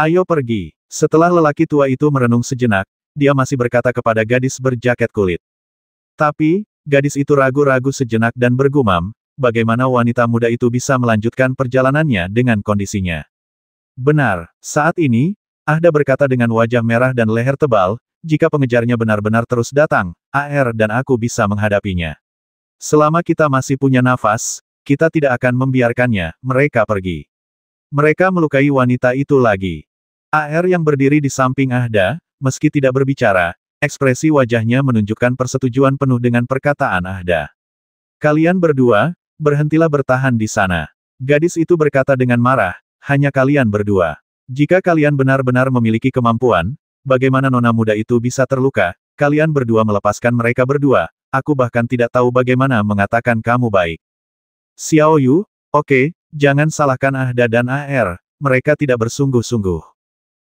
Ayo pergi. Setelah lelaki tua itu merenung sejenak, dia masih berkata kepada gadis berjaket kulit. Tapi, gadis itu ragu-ragu sejenak dan bergumam, bagaimana wanita muda itu bisa melanjutkan perjalanannya dengan kondisinya. Benar, saat ini, Ahda berkata dengan wajah merah dan leher tebal, jika pengejarnya benar-benar terus datang, AR dan aku bisa menghadapinya. Selama kita masih punya nafas, kita tidak akan membiarkannya, mereka pergi. Mereka melukai wanita itu lagi. AR yang berdiri di samping Ahda, meski tidak berbicara, ekspresi wajahnya menunjukkan persetujuan penuh dengan perkataan Ahda. Kalian berdua, berhentilah bertahan di sana. Gadis itu berkata dengan marah, hanya kalian berdua. Jika kalian benar-benar memiliki kemampuan, bagaimana nona muda itu bisa terluka, kalian berdua melepaskan mereka berdua, aku bahkan tidak tahu bagaimana mengatakan kamu baik. Xiao Yu, oke, okay, jangan salahkan Ahda dan AR, mereka tidak bersungguh-sungguh.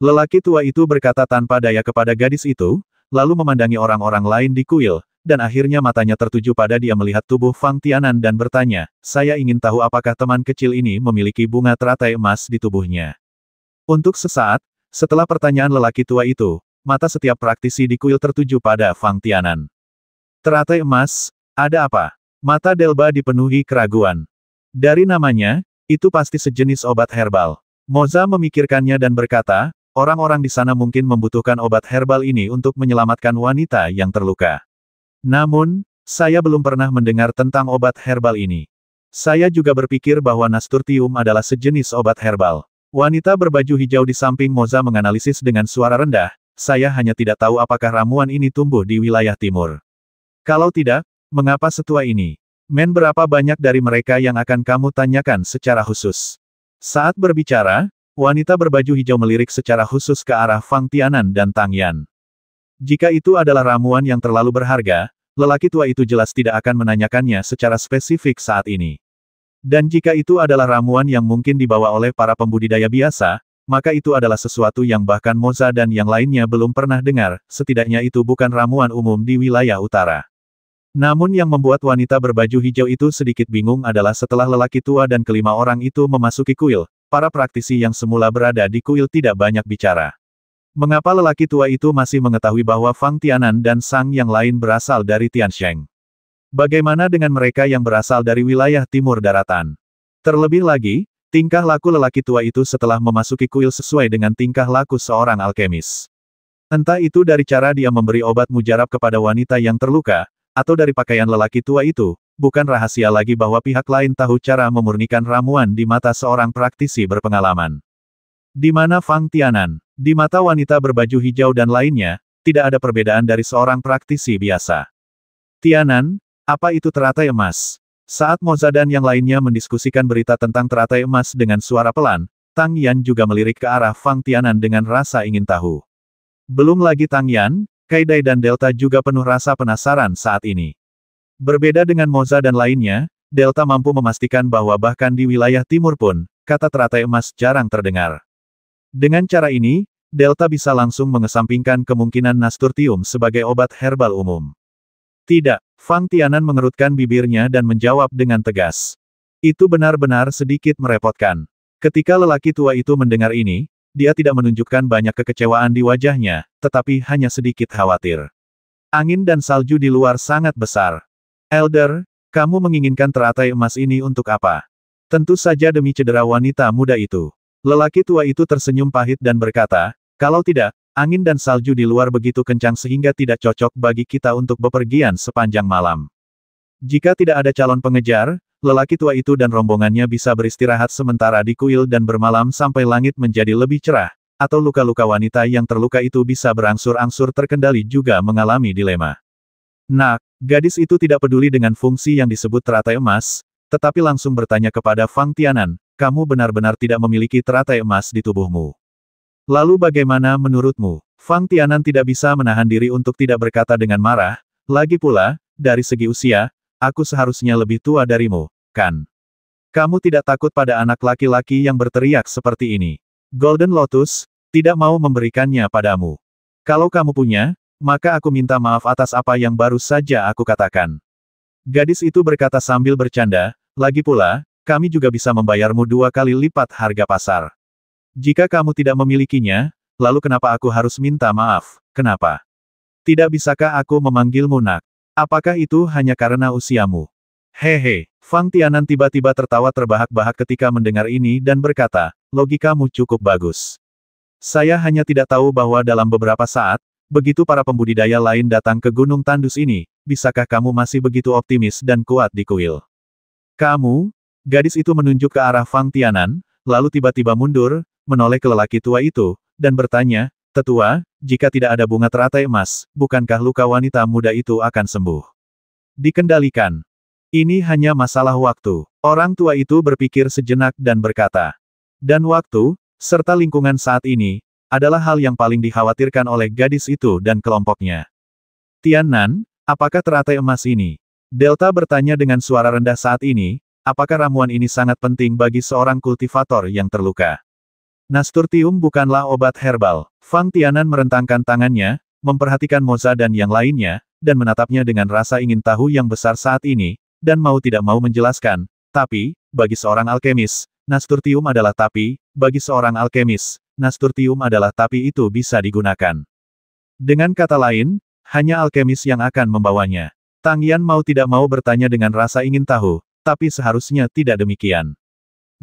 Lelaki tua itu berkata tanpa daya kepada gadis itu, lalu memandangi orang-orang lain di kuil, dan akhirnya matanya tertuju pada dia melihat tubuh Fang Tianan dan bertanya, saya ingin tahu apakah teman kecil ini memiliki bunga teratai emas di tubuhnya. Untuk sesaat, setelah pertanyaan lelaki tua itu, mata setiap praktisi di kuil tertuju pada Fang Tianan. Teratai emas, ada apa? Mata Delba dipenuhi keraguan. Dari namanya, itu pasti sejenis obat herbal. Moza memikirkannya dan berkata, Orang-orang di sana mungkin membutuhkan obat herbal ini untuk menyelamatkan wanita yang terluka. Namun, saya belum pernah mendengar tentang obat herbal ini. Saya juga berpikir bahwa nasturtium adalah sejenis obat herbal. Wanita berbaju hijau di samping Moza menganalisis dengan suara rendah, saya hanya tidak tahu apakah ramuan ini tumbuh di wilayah timur. Kalau tidak, mengapa setua ini? Men berapa banyak dari mereka yang akan kamu tanyakan secara khusus? Saat berbicara, Wanita berbaju hijau melirik secara khusus ke arah Fang Tianan dan Tang Yan. Jika itu adalah ramuan yang terlalu berharga, lelaki tua itu jelas tidak akan menanyakannya secara spesifik saat ini. Dan jika itu adalah ramuan yang mungkin dibawa oleh para pembudidaya biasa, maka itu adalah sesuatu yang bahkan Moza dan yang lainnya belum pernah dengar, setidaknya itu bukan ramuan umum di wilayah utara. Namun yang membuat wanita berbaju hijau itu sedikit bingung adalah setelah lelaki tua dan kelima orang itu memasuki kuil, para praktisi yang semula berada di kuil tidak banyak bicara. Mengapa lelaki tua itu masih mengetahui bahwa Fang Tianan dan Sang yang lain berasal dari Tiansheng? Bagaimana dengan mereka yang berasal dari wilayah timur daratan? Terlebih lagi, tingkah laku lelaki tua itu setelah memasuki kuil sesuai dengan tingkah laku seorang alkemis. Entah itu dari cara dia memberi obat mujarab kepada wanita yang terluka, atau dari pakaian lelaki tua itu, bukan rahasia lagi bahwa pihak lain tahu cara memurnikan ramuan di mata seorang praktisi berpengalaman. Di mana Fang Tianan, di mata wanita berbaju hijau dan lainnya, tidak ada perbedaan dari seorang praktisi biasa. Tianan, apa itu teratai emas? Saat Moza dan yang lainnya mendiskusikan berita tentang teratai emas dengan suara pelan, Tang Yan juga melirik ke arah Fang Tianan dengan rasa ingin tahu. Belum lagi Tang Yan, Kaidai dan Delta juga penuh rasa penasaran saat ini. Berbeda dengan Moza dan lainnya, Delta mampu memastikan bahwa bahkan di wilayah timur pun, kata teratai emas jarang terdengar. Dengan cara ini, Delta bisa langsung mengesampingkan kemungkinan nasturtium sebagai obat herbal umum. Tidak, Fang Tianan mengerutkan bibirnya dan menjawab dengan tegas. Itu benar-benar sedikit merepotkan. Ketika lelaki tua itu mendengar ini, dia tidak menunjukkan banyak kekecewaan di wajahnya, tetapi hanya sedikit khawatir. Angin dan salju di luar sangat besar. Elder, kamu menginginkan teratai emas ini untuk apa? Tentu saja demi cedera wanita muda itu. Lelaki tua itu tersenyum pahit dan berkata, kalau tidak, angin dan salju di luar begitu kencang sehingga tidak cocok bagi kita untuk bepergian sepanjang malam. Jika tidak ada calon pengejar, lelaki tua itu dan rombongannya bisa beristirahat sementara di kuil dan bermalam sampai langit menjadi lebih cerah, atau luka-luka wanita yang terluka itu bisa berangsur-angsur terkendali juga mengalami dilema. Nak, Gadis itu tidak peduli dengan fungsi yang disebut teratai emas, tetapi langsung bertanya kepada Fang Tianan, kamu benar-benar tidak memiliki teratai emas di tubuhmu. Lalu bagaimana menurutmu? Fang Tianan tidak bisa menahan diri untuk tidak berkata dengan marah, lagi pula, dari segi usia, aku seharusnya lebih tua darimu, kan? Kamu tidak takut pada anak laki-laki yang berteriak seperti ini. Golden Lotus, tidak mau memberikannya padamu. Kalau kamu punya, maka aku minta maaf atas apa yang baru saja aku katakan. Gadis itu berkata sambil bercanda, lagi pula, kami juga bisa membayarmu dua kali lipat harga pasar. Jika kamu tidak memilikinya, lalu kenapa aku harus minta maaf? Kenapa? Tidak bisakah aku memanggilmu nak? Apakah itu hanya karena usiamu? Hehe, Fang Tianan tiba-tiba tertawa terbahak-bahak ketika mendengar ini dan berkata, logikamu cukup bagus. Saya hanya tidak tahu bahwa dalam beberapa saat, Begitu para pembudidaya lain datang ke Gunung Tandus ini, bisakah kamu masih begitu optimis dan kuat di kuil? Kamu? Gadis itu menunjuk ke arah Fang Tianan, lalu tiba-tiba mundur, menoleh ke lelaki tua itu, dan bertanya, Tetua, jika tidak ada bunga teratai emas, bukankah luka wanita muda itu akan sembuh? Dikendalikan. Ini hanya masalah waktu. Orang tua itu berpikir sejenak dan berkata, dan waktu, serta lingkungan saat ini, adalah hal yang paling dikhawatirkan oleh gadis itu dan kelompoknya. Tian Nan, apakah teratai emas ini? Delta bertanya dengan suara rendah saat ini, apakah ramuan ini sangat penting bagi seorang kultivator yang terluka? Nasturtium bukanlah obat herbal. Fang Tianan merentangkan tangannya, memperhatikan Moza dan yang lainnya, dan menatapnya dengan rasa ingin tahu yang besar saat ini, dan mau tidak mau menjelaskan, tapi, bagi seorang alkemis, Nasturtium adalah tapi, bagi seorang alkemis, nasturtium adalah tapi itu bisa digunakan. Dengan kata lain, hanya alkemis yang akan membawanya. Tang Yan mau tidak mau bertanya dengan rasa ingin tahu, tapi seharusnya tidak demikian.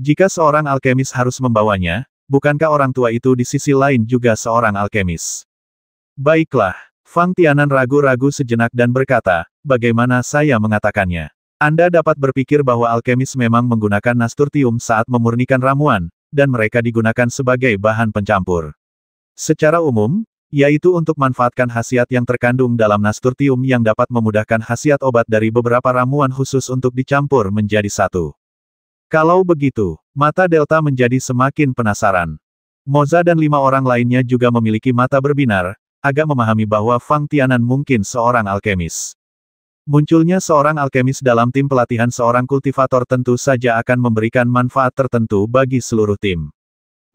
Jika seorang alkemis harus membawanya, bukankah orang tua itu di sisi lain juga seorang alkemis? Baiklah, Fang Tianan ragu-ragu sejenak dan berkata, bagaimana saya mengatakannya? Anda dapat berpikir bahwa alkemis memang menggunakan nasturtium saat memurnikan ramuan, dan mereka digunakan sebagai bahan pencampur. Secara umum, yaitu untuk manfaatkan khasiat yang terkandung dalam nasturtium yang dapat memudahkan khasiat obat dari beberapa ramuan khusus untuk dicampur menjadi satu. Kalau begitu, mata Delta menjadi semakin penasaran. Moza dan lima orang lainnya juga memiliki mata berbinar, agak memahami bahwa Fang Tianan mungkin seorang alkemis. Munculnya seorang alkemis dalam tim pelatihan seorang kultivator tentu saja akan memberikan manfaat tertentu bagi seluruh tim.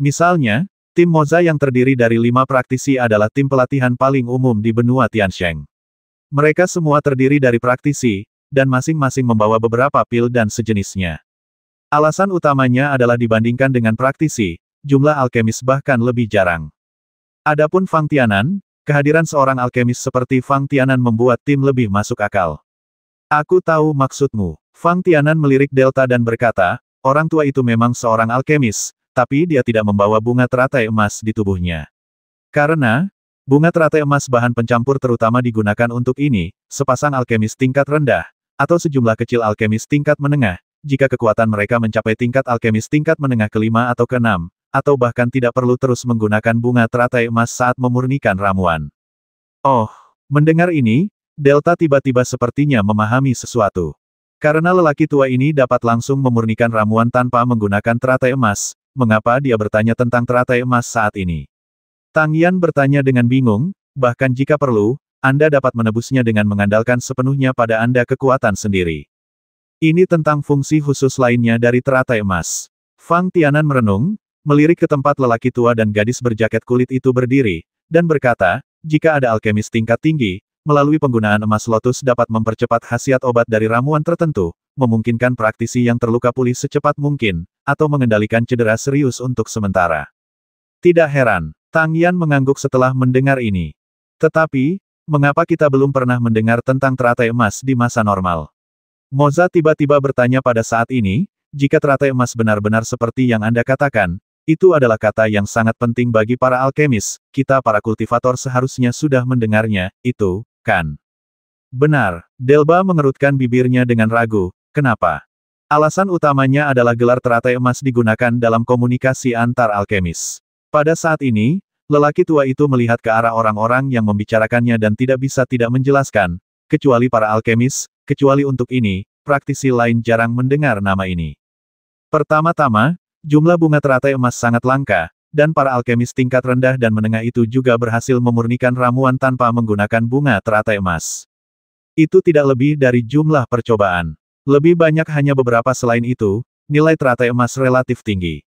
Misalnya, tim Moza yang terdiri dari lima praktisi adalah tim pelatihan paling umum di benua Tiansheng. Mereka semua terdiri dari praktisi, dan masing-masing membawa beberapa pil dan sejenisnya. Alasan utamanya adalah dibandingkan dengan praktisi, jumlah alkemis bahkan lebih jarang. Adapun Fang Tianan, Kehadiran seorang alkemis seperti Fang Tianan membuat tim lebih masuk akal. Aku tahu maksudmu. Fang Tianan melirik Delta dan berkata, orang tua itu memang seorang alkemis, tapi dia tidak membawa bunga teratai emas di tubuhnya. Karena, bunga teratai emas bahan pencampur terutama digunakan untuk ini, sepasang alkemis tingkat rendah, atau sejumlah kecil alkemis tingkat menengah, jika kekuatan mereka mencapai tingkat alkemis tingkat menengah kelima atau keenam, atau bahkan tidak perlu terus menggunakan bunga teratai emas saat memurnikan ramuan. Oh, mendengar ini, Delta tiba-tiba sepertinya memahami sesuatu. Karena lelaki tua ini dapat langsung memurnikan ramuan tanpa menggunakan teratai emas, mengapa dia bertanya tentang teratai emas saat ini? Tang Yan bertanya dengan bingung, bahkan jika perlu, Anda dapat menebusnya dengan mengandalkan sepenuhnya pada Anda kekuatan sendiri. Ini tentang fungsi khusus lainnya dari teratai emas. Fang Tianan merenung, melirik ke tempat lelaki tua dan gadis berjaket kulit itu berdiri, dan berkata, jika ada alkemis tingkat tinggi, melalui penggunaan emas lotus dapat mempercepat khasiat obat dari ramuan tertentu, memungkinkan praktisi yang terluka pulih secepat mungkin, atau mengendalikan cedera serius untuk sementara. Tidak heran, Tang Yan mengangguk setelah mendengar ini. Tetapi, mengapa kita belum pernah mendengar tentang teratai emas di masa normal? Moza tiba-tiba bertanya pada saat ini, jika teratai emas benar-benar seperti yang Anda katakan, itu adalah kata yang sangat penting bagi para alkemis, kita para kultivator seharusnya sudah mendengarnya, itu, kan? Benar, Delba mengerutkan bibirnya dengan ragu, kenapa? Alasan utamanya adalah gelar teratai emas digunakan dalam komunikasi antar alkemis. Pada saat ini, lelaki tua itu melihat ke arah orang-orang yang membicarakannya dan tidak bisa tidak menjelaskan, kecuali para alkemis, kecuali untuk ini, praktisi lain jarang mendengar nama ini. Pertama-tama, Jumlah bunga teratai emas sangat langka, dan para alkemis tingkat rendah dan menengah itu juga berhasil memurnikan ramuan tanpa menggunakan bunga teratai emas. Itu tidak lebih dari jumlah percobaan. Lebih banyak hanya beberapa selain itu, nilai teratai emas relatif tinggi.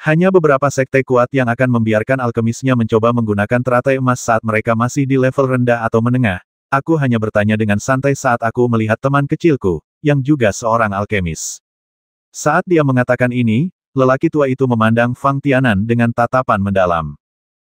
Hanya beberapa sekte kuat yang akan membiarkan alkemisnya mencoba menggunakan teratai emas saat mereka masih di level rendah atau menengah. Aku hanya bertanya dengan santai saat aku melihat teman kecilku, yang juga seorang alkemis. Saat dia mengatakan ini, lelaki tua itu memandang Fang Tianan dengan tatapan mendalam.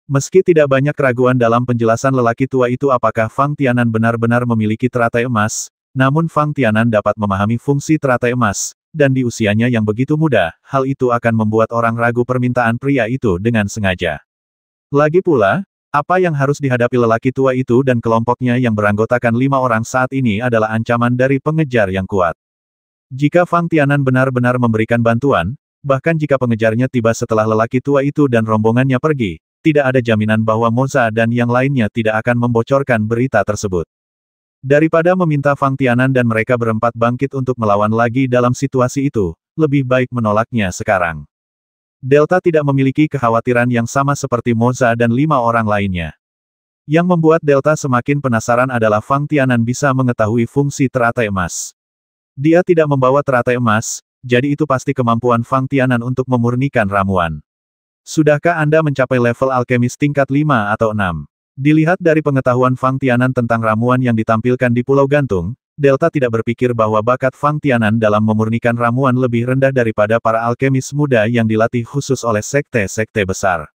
Meski tidak banyak keraguan dalam penjelasan lelaki tua itu apakah Fang Tianan benar-benar memiliki teratai emas, namun Fang Tianan dapat memahami fungsi teratai emas, dan di usianya yang begitu muda, hal itu akan membuat orang ragu permintaan pria itu dengan sengaja. Lagi pula, apa yang harus dihadapi lelaki tua itu dan kelompoknya yang beranggotakan lima orang saat ini adalah ancaman dari pengejar yang kuat. Jika Fang Tianan benar-benar memberikan bantuan, Bahkan jika pengejarnya tiba setelah lelaki tua itu dan rombongannya pergi, tidak ada jaminan bahwa Moza dan yang lainnya tidak akan membocorkan berita tersebut. Daripada meminta Fang Tianan dan mereka berempat bangkit untuk melawan lagi dalam situasi itu, lebih baik menolaknya sekarang. Delta tidak memiliki kekhawatiran yang sama seperti Moza dan lima orang lainnya. Yang membuat Delta semakin penasaran adalah Fang Tianan bisa mengetahui fungsi teratai emas. Dia tidak membawa teratai emas, jadi itu pasti kemampuan Fang Tianan untuk memurnikan ramuan. Sudahkah Anda mencapai level alkemis tingkat 5 atau 6? Dilihat dari pengetahuan Fang Tianan tentang ramuan yang ditampilkan di Pulau Gantung, Delta tidak berpikir bahwa bakat Fang Tianan dalam memurnikan ramuan lebih rendah daripada para alkemis muda yang dilatih khusus oleh sekte-sekte besar.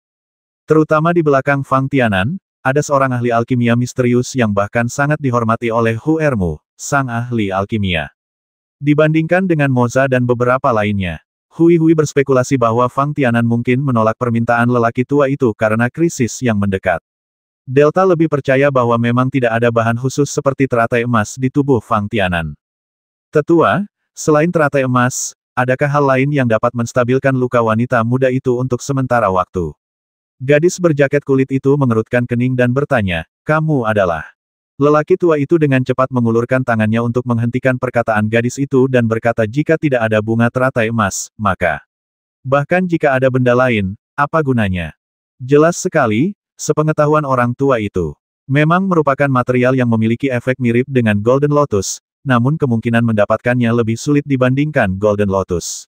Terutama di belakang Fang Tianan, ada seorang ahli alkimia misterius yang bahkan sangat dihormati oleh Hu Ermu, sang ahli alkimia. Dibandingkan dengan Moza dan beberapa lainnya, Hui Hui berspekulasi bahwa Fang Tianan mungkin menolak permintaan lelaki tua itu karena krisis yang mendekat. Delta lebih percaya bahwa memang tidak ada bahan khusus seperti teratai emas di tubuh Fang Tianan. Tetua, selain teratai emas, adakah hal lain yang dapat menstabilkan luka wanita muda itu untuk sementara waktu? Gadis berjaket kulit itu mengerutkan kening dan bertanya, kamu adalah Lelaki tua itu dengan cepat mengulurkan tangannya untuk menghentikan perkataan gadis itu dan berkata jika tidak ada bunga teratai emas, maka... Bahkan jika ada benda lain, apa gunanya? Jelas sekali, sepengetahuan orang tua itu. Memang merupakan material yang memiliki efek mirip dengan Golden Lotus, namun kemungkinan mendapatkannya lebih sulit dibandingkan Golden Lotus.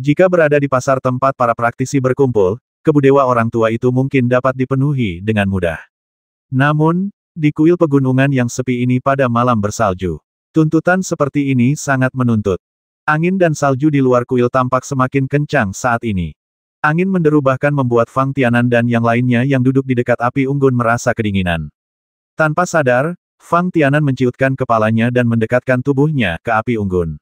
Jika berada di pasar tempat para praktisi berkumpul, kebudewa orang tua itu mungkin dapat dipenuhi dengan mudah. Namun, di kuil pegunungan yang sepi ini pada malam bersalju. Tuntutan seperti ini sangat menuntut. Angin dan salju di luar kuil tampak semakin kencang saat ini. Angin menderu bahkan membuat Fang Tianan dan yang lainnya yang duduk di dekat api unggun merasa kedinginan. Tanpa sadar, Fang Tianan menciutkan kepalanya dan mendekatkan tubuhnya ke api unggun.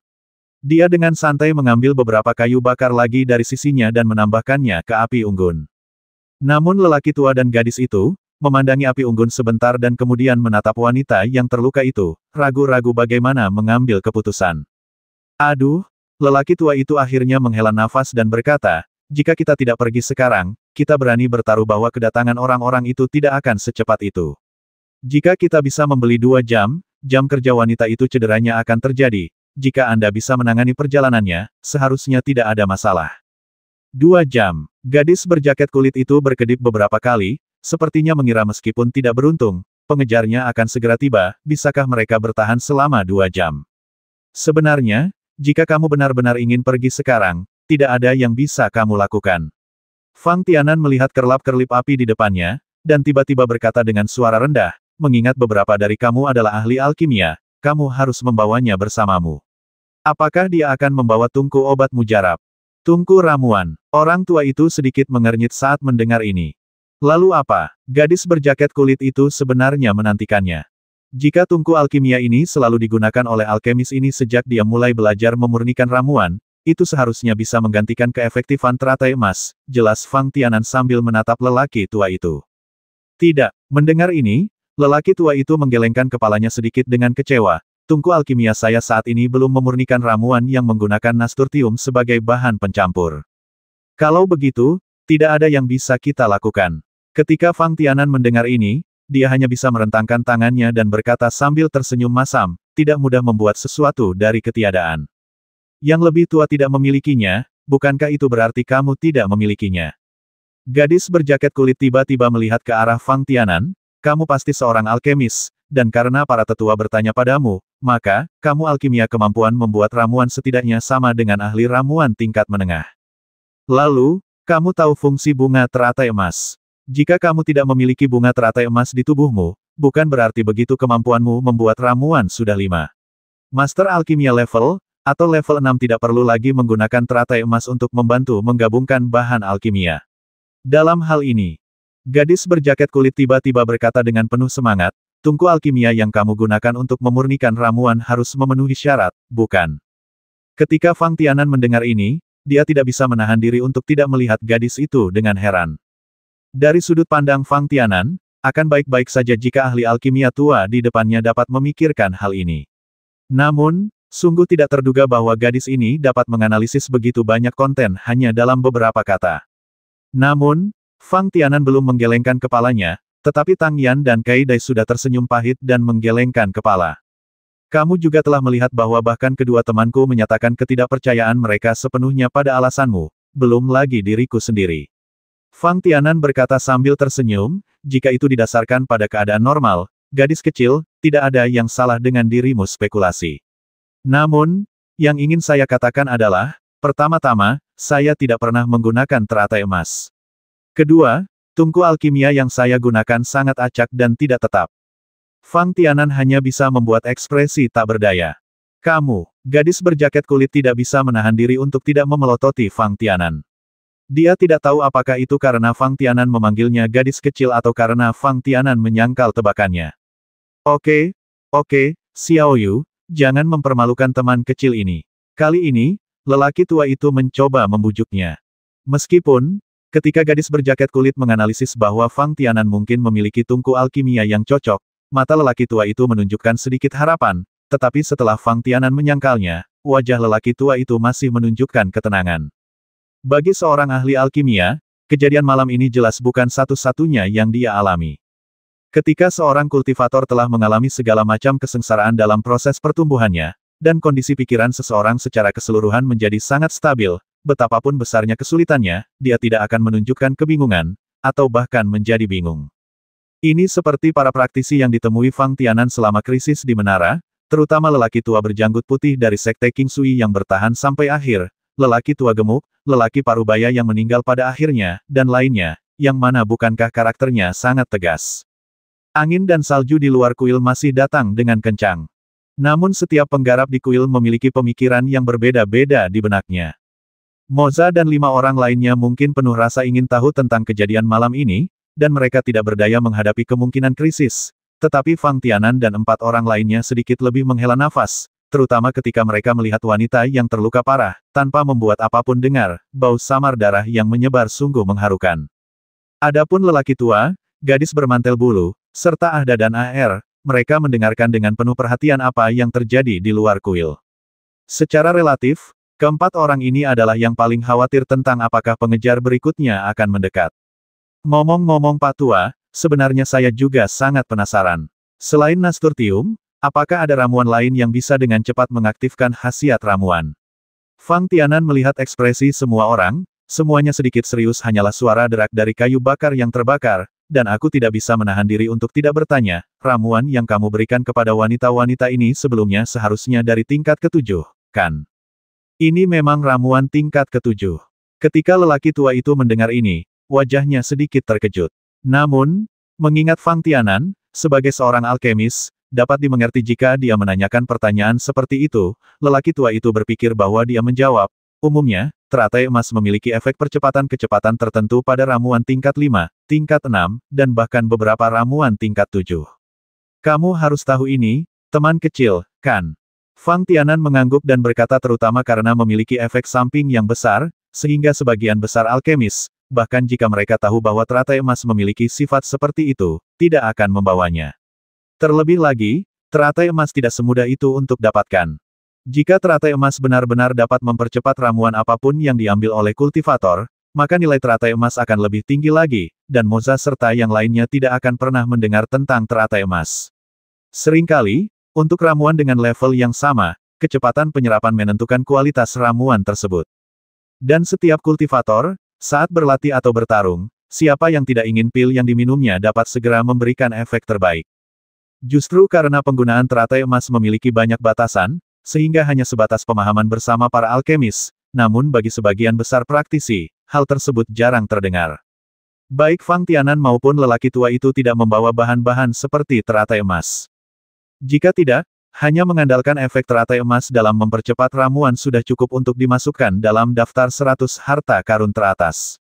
Dia dengan santai mengambil beberapa kayu bakar lagi dari sisinya dan menambahkannya ke api unggun. Namun lelaki tua dan gadis itu, memandangi api unggun sebentar dan kemudian menatap wanita yang terluka itu, ragu-ragu bagaimana mengambil keputusan. Aduh, lelaki tua itu akhirnya menghela nafas dan berkata, jika kita tidak pergi sekarang, kita berani bertaruh bahwa kedatangan orang-orang itu tidak akan secepat itu. Jika kita bisa membeli dua jam, jam kerja wanita itu cederanya akan terjadi. Jika Anda bisa menangani perjalanannya, seharusnya tidak ada masalah. Dua jam, gadis berjaket kulit itu berkedip beberapa kali, Sepertinya mengira meskipun tidak beruntung, pengejarnya akan segera tiba, bisakah mereka bertahan selama dua jam? Sebenarnya, jika kamu benar-benar ingin pergi sekarang, tidak ada yang bisa kamu lakukan. Fang Tianan melihat kerlap-kerlip api di depannya, dan tiba-tiba berkata dengan suara rendah, mengingat beberapa dari kamu adalah ahli alkimia, kamu harus membawanya bersamamu. Apakah dia akan membawa tungku obat mujarab? Tungku ramuan. Orang tua itu sedikit mengernyit saat mendengar ini. Lalu apa? Gadis berjaket kulit itu sebenarnya menantikannya. Jika tungku alkimia ini selalu digunakan oleh alkemis ini sejak dia mulai belajar memurnikan ramuan, itu seharusnya bisa menggantikan keefektifan teratai emas, jelas Fang Tianan sambil menatap lelaki tua itu. Tidak, mendengar ini, lelaki tua itu menggelengkan kepalanya sedikit dengan kecewa, tungku alkimia saya saat ini belum memurnikan ramuan yang menggunakan nasturtium sebagai bahan pencampur. Kalau begitu, tidak ada yang bisa kita lakukan. Ketika Fang Tianan mendengar ini, dia hanya bisa merentangkan tangannya dan berkata sambil tersenyum masam, tidak mudah membuat sesuatu dari ketiadaan. Yang lebih tua tidak memilikinya, bukankah itu berarti kamu tidak memilikinya? Gadis berjaket kulit tiba-tiba melihat ke arah Fang Tianan, kamu pasti seorang alkemis, dan karena para tetua bertanya padamu, maka, kamu alkimia kemampuan membuat ramuan setidaknya sama dengan ahli ramuan tingkat menengah. Lalu, kamu tahu fungsi bunga teratai emas. Jika kamu tidak memiliki bunga teratai emas di tubuhmu, bukan berarti begitu kemampuanmu membuat ramuan sudah lima. Master Alkimia level, atau level 6 tidak perlu lagi menggunakan teratai emas untuk membantu menggabungkan bahan alkimia. Dalam hal ini, gadis berjaket kulit tiba-tiba berkata dengan penuh semangat, tungku alkimia yang kamu gunakan untuk memurnikan ramuan harus memenuhi syarat, bukan? Ketika Fang Tianan mendengar ini, dia tidak bisa menahan diri untuk tidak melihat gadis itu dengan heran. Dari sudut pandang Fang Tianan, akan baik-baik saja jika ahli alkimia tua di depannya dapat memikirkan hal ini. Namun, sungguh tidak terduga bahwa gadis ini dapat menganalisis begitu banyak konten hanya dalam beberapa kata. Namun, Fang Tianan belum menggelengkan kepalanya, tetapi Tang Yan dan Kai Dai sudah tersenyum pahit dan menggelengkan kepala. Kamu juga telah melihat bahwa bahkan kedua temanku menyatakan ketidakpercayaan mereka sepenuhnya pada alasanmu, belum lagi diriku sendiri. Fang Tianan berkata sambil tersenyum, jika itu didasarkan pada keadaan normal, gadis kecil, tidak ada yang salah dengan dirimu spekulasi. Namun, yang ingin saya katakan adalah, pertama-tama, saya tidak pernah menggunakan teratai emas. Kedua, tungku alkimia yang saya gunakan sangat acak dan tidak tetap. Fang Tianan hanya bisa membuat ekspresi tak berdaya. Kamu, gadis berjaket kulit tidak bisa menahan diri untuk tidak memelototi Fang Tianan. Dia tidak tahu apakah itu karena Fang Tianan memanggilnya gadis kecil atau karena Fang Tianan menyangkal tebakannya. Oke, oke, Xiao Yu, jangan mempermalukan teman kecil ini. Kali ini, lelaki tua itu mencoba membujuknya. Meskipun, ketika gadis berjaket kulit menganalisis bahwa Fang Tianan mungkin memiliki tungku alkimia yang cocok, mata lelaki tua itu menunjukkan sedikit harapan, tetapi setelah Fang Tianan menyangkalnya, wajah lelaki tua itu masih menunjukkan ketenangan. Bagi seorang ahli alkimia, kejadian malam ini jelas bukan satu-satunya yang dia alami. Ketika seorang kultivator telah mengalami segala macam kesengsaraan dalam proses pertumbuhannya, dan kondisi pikiran seseorang secara keseluruhan menjadi sangat stabil, betapapun besarnya kesulitannya, dia tidak akan menunjukkan kebingungan, atau bahkan menjadi bingung. Ini seperti para praktisi yang ditemui Fang Tianan selama krisis di menara, terutama lelaki tua berjanggut putih dari Sekte King Sui yang bertahan sampai akhir, lelaki tua gemuk, lelaki parubaya yang meninggal pada akhirnya, dan lainnya, yang mana bukankah karakternya sangat tegas. Angin dan salju di luar kuil masih datang dengan kencang. Namun setiap penggarap di kuil memiliki pemikiran yang berbeda-beda di benaknya. Moza dan lima orang lainnya mungkin penuh rasa ingin tahu tentang kejadian malam ini, dan mereka tidak berdaya menghadapi kemungkinan krisis. Tetapi Fang Tianan dan empat orang lainnya sedikit lebih menghela nafas, terutama ketika mereka melihat wanita yang terluka parah, tanpa membuat apapun dengar, bau samar darah yang menyebar sungguh mengharukan. Adapun lelaki tua, gadis bermantel bulu, serta Ahda dan AR, ah er, mereka mendengarkan dengan penuh perhatian apa yang terjadi di luar kuil. Secara relatif, keempat orang ini adalah yang paling khawatir tentang apakah pengejar berikutnya akan mendekat. Ngomong-ngomong Pak Tua, sebenarnya saya juga sangat penasaran. Selain Nasturtium, Apakah ada ramuan lain yang bisa dengan cepat mengaktifkan khasiat ramuan? Fang Tianan melihat ekspresi semua orang, semuanya sedikit serius hanyalah suara derak dari kayu bakar yang terbakar, dan aku tidak bisa menahan diri untuk tidak bertanya, ramuan yang kamu berikan kepada wanita-wanita ini sebelumnya seharusnya dari tingkat ketujuh, kan? Ini memang ramuan tingkat ketujuh. Ketika lelaki tua itu mendengar ini, wajahnya sedikit terkejut. Namun, mengingat Fang Tianan, sebagai seorang alkemis, dapat dimengerti jika dia menanyakan pertanyaan seperti itu, lelaki tua itu berpikir bahwa dia menjawab, umumnya, teratai emas memiliki efek percepatan kecepatan tertentu pada ramuan tingkat 5, tingkat 6, dan bahkan beberapa ramuan tingkat 7. Kamu harus tahu ini, teman kecil, kan? Fang Tianan mengangguk dan berkata terutama karena memiliki efek samping yang besar, sehingga sebagian besar alkemis, bahkan jika mereka tahu bahwa teratai emas memiliki sifat seperti itu, tidak akan membawanya. Terlebih lagi, teratai emas tidak semudah itu untuk dapatkan. Jika teratai emas benar-benar dapat mempercepat ramuan apapun yang diambil oleh kultivator, maka nilai teratai emas akan lebih tinggi lagi, dan Moza serta yang lainnya tidak akan pernah mendengar tentang teratai emas. Seringkali, untuk ramuan dengan level yang sama, kecepatan penyerapan menentukan kualitas ramuan tersebut. Dan setiap kultivator, saat berlatih atau bertarung, siapa yang tidak ingin pil yang diminumnya dapat segera memberikan efek terbaik. Justru karena penggunaan teratai emas memiliki banyak batasan, sehingga hanya sebatas pemahaman bersama para alkemis, namun bagi sebagian besar praktisi, hal tersebut jarang terdengar. Baik Fang Tianan maupun lelaki tua itu tidak membawa bahan-bahan seperti teratai emas. Jika tidak, hanya mengandalkan efek teratai emas dalam mempercepat ramuan sudah cukup untuk dimasukkan dalam daftar 100 harta karun teratas.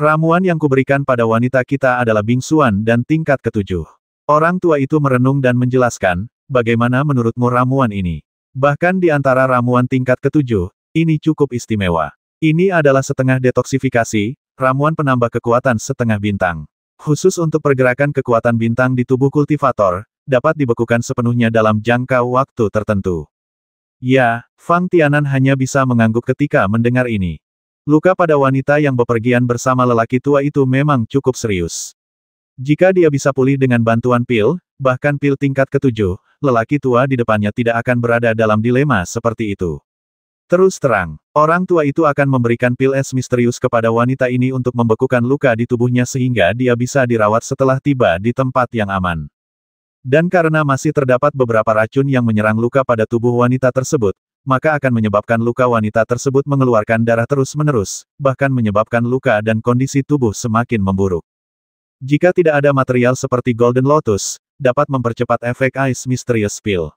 Ramuan yang kuberikan pada wanita kita adalah bingsuan dan tingkat ketujuh. Orang tua itu merenung dan menjelaskan, bagaimana menurutmu ramuan ini? Bahkan di antara ramuan tingkat ketujuh, ini cukup istimewa. Ini adalah setengah detoksifikasi, ramuan penambah kekuatan setengah bintang. Khusus untuk pergerakan kekuatan bintang di tubuh kultivator, dapat dibekukan sepenuhnya dalam jangka waktu tertentu. Ya, Fang Tianan hanya bisa mengangguk ketika mendengar ini. Luka pada wanita yang bepergian bersama lelaki tua itu memang cukup serius. Jika dia bisa pulih dengan bantuan pil, bahkan pil tingkat ketujuh, lelaki tua di depannya tidak akan berada dalam dilema seperti itu. Terus terang, orang tua itu akan memberikan pil es misterius kepada wanita ini untuk membekukan luka di tubuhnya sehingga dia bisa dirawat setelah tiba di tempat yang aman. Dan karena masih terdapat beberapa racun yang menyerang luka pada tubuh wanita tersebut, maka akan menyebabkan luka wanita tersebut mengeluarkan darah terus-menerus, bahkan menyebabkan luka dan kondisi tubuh semakin memburuk. Jika tidak ada material seperti Golden Lotus, dapat mempercepat efek Ice Mysterious Spill.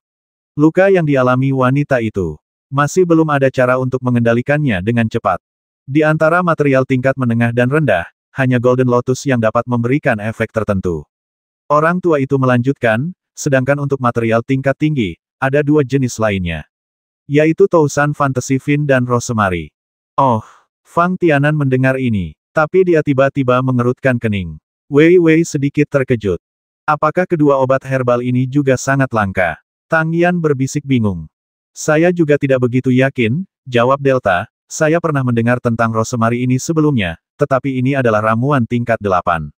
Luka yang dialami wanita itu. Masih belum ada cara untuk mengendalikannya dengan cepat. Di antara material tingkat menengah dan rendah, hanya Golden Lotus yang dapat memberikan efek tertentu. Orang tua itu melanjutkan, sedangkan untuk material tingkat tinggi, ada dua jenis lainnya. Yaitu Tousan Fantasy Fin dan Rosemary. Oh, Fang Tianan mendengar ini, tapi dia tiba-tiba mengerutkan kening. Wei Wei sedikit terkejut. Apakah kedua obat herbal ini juga sangat langka? Tang Yan berbisik bingung. Saya juga tidak begitu yakin, jawab Delta, saya pernah mendengar tentang rosemary ini sebelumnya, tetapi ini adalah ramuan tingkat delapan.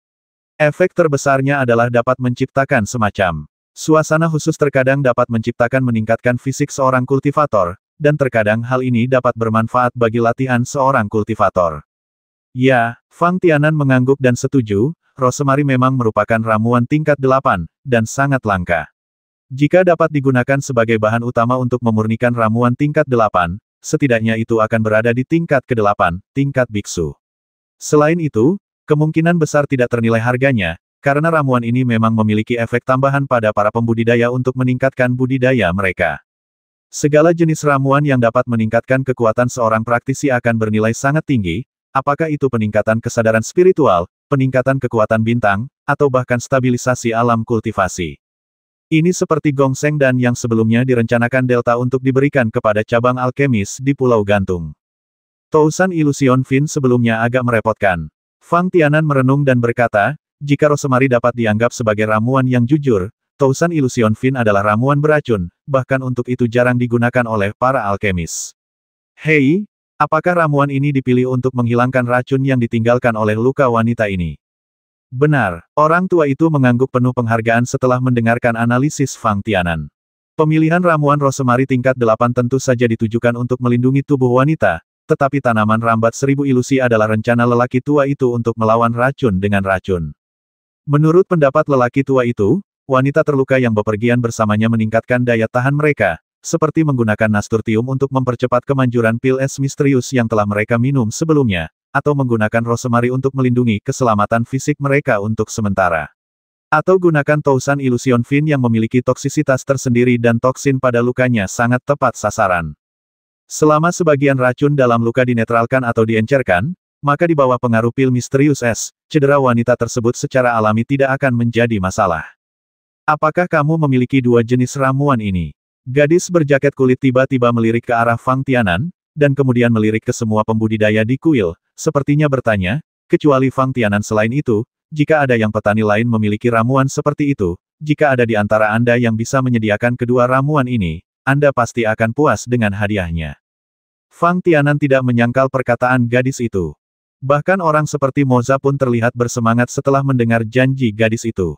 Efek terbesarnya adalah dapat menciptakan semacam suasana khusus terkadang dapat menciptakan meningkatkan fisik seorang kultivator, dan terkadang hal ini dapat bermanfaat bagi latihan seorang kultivator. Ya, Fang Tianan mengangguk dan setuju, rosemary memang merupakan ramuan tingkat delapan, dan sangat langka. Jika dapat digunakan sebagai bahan utama untuk memurnikan ramuan tingkat delapan, setidaknya itu akan berada di tingkat ke-8, tingkat biksu. Selain itu, kemungkinan besar tidak ternilai harganya, karena ramuan ini memang memiliki efek tambahan pada para pembudidaya untuk meningkatkan budidaya mereka. Segala jenis ramuan yang dapat meningkatkan kekuatan seorang praktisi akan bernilai sangat tinggi, apakah itu peningkatan kesadaran spiritual, peningkatan kekuatan bintang, atau bahkan stabilisasi alam kultivasi. Ini seperti gongseng dan yang sebelumnya direncanakan Delta untuk diberikan kepada cabang alkemis di Pulau Gantung. Tousan Illusion Fin sebelumnya agak merepotkan. Fang Tianan merenung dan berkata, jika Rosemary dapat dianggap sebagai ramuan yang jujur, Tousan Illusion Fin adalah ramuan beracun, bahkan untuk itu jarang digunakan oleh para alkemis. Hei, Apakah ramuan ini dipilih untuk menghilangkan racun yang ditinggalkan oleh luka wanita ini? Benar, orang tua itu mengangguk penuh penghargaan setelah mendengarkan analisis Fang Tianan. Pemilihan ramuan rosemary tingkat 8 tentu saja ditujukan untuk melindungi tubuh wanita, tetapi tanaman rambat seribu ilusi adalah rencana lelaki tua itu untuk melawan racun dengan racun. Menurut pendapat lelaki tua itu, wanita terluka yang bepergian bersamanya meningkatkan daya tahan mereka, seperti menggunakan nasturtium untuk mempercepat kemanjuran pil es misterius yang telah mereka minum sebelumnya, atau menggunakan rosemary untuk melindungi keselamatan fisik mereka untuk sementara. Atau gunakan Tousan Illusion Fin yang memiliki toksisitas tersendiri dan toksin pada lukanya sangat tepat sasaran. Selama sebagian racun dalam luka dinetralkan atau diencerkan, maka di bawah pengaruh pil misterius es, cedera wanita tersebut secara alami tidak akan menjadi masalah. Apakah kamu memiliki dua jenis ramuan ini? Gadis berjaket kulit tiba-tiba melirik ke arah Fang Tianan, dan kemudian melirik ke semua pembudidaya di kuil, sepertinya bertanya, kecuali Fang Tianan selain itu, jika ada yang petani lain memiliki ramuan seperti itu, jika ada di antara Anda yang bisa menyediakan kedua ramuan ini, Anda pasti akan puas dengan hadiahnya. Fang Tianan tidak menyangkal perkataan gadis itu. Bahkan orang seperti Moza pun terlihat bersemangat setelah mendengar janji gadis itu.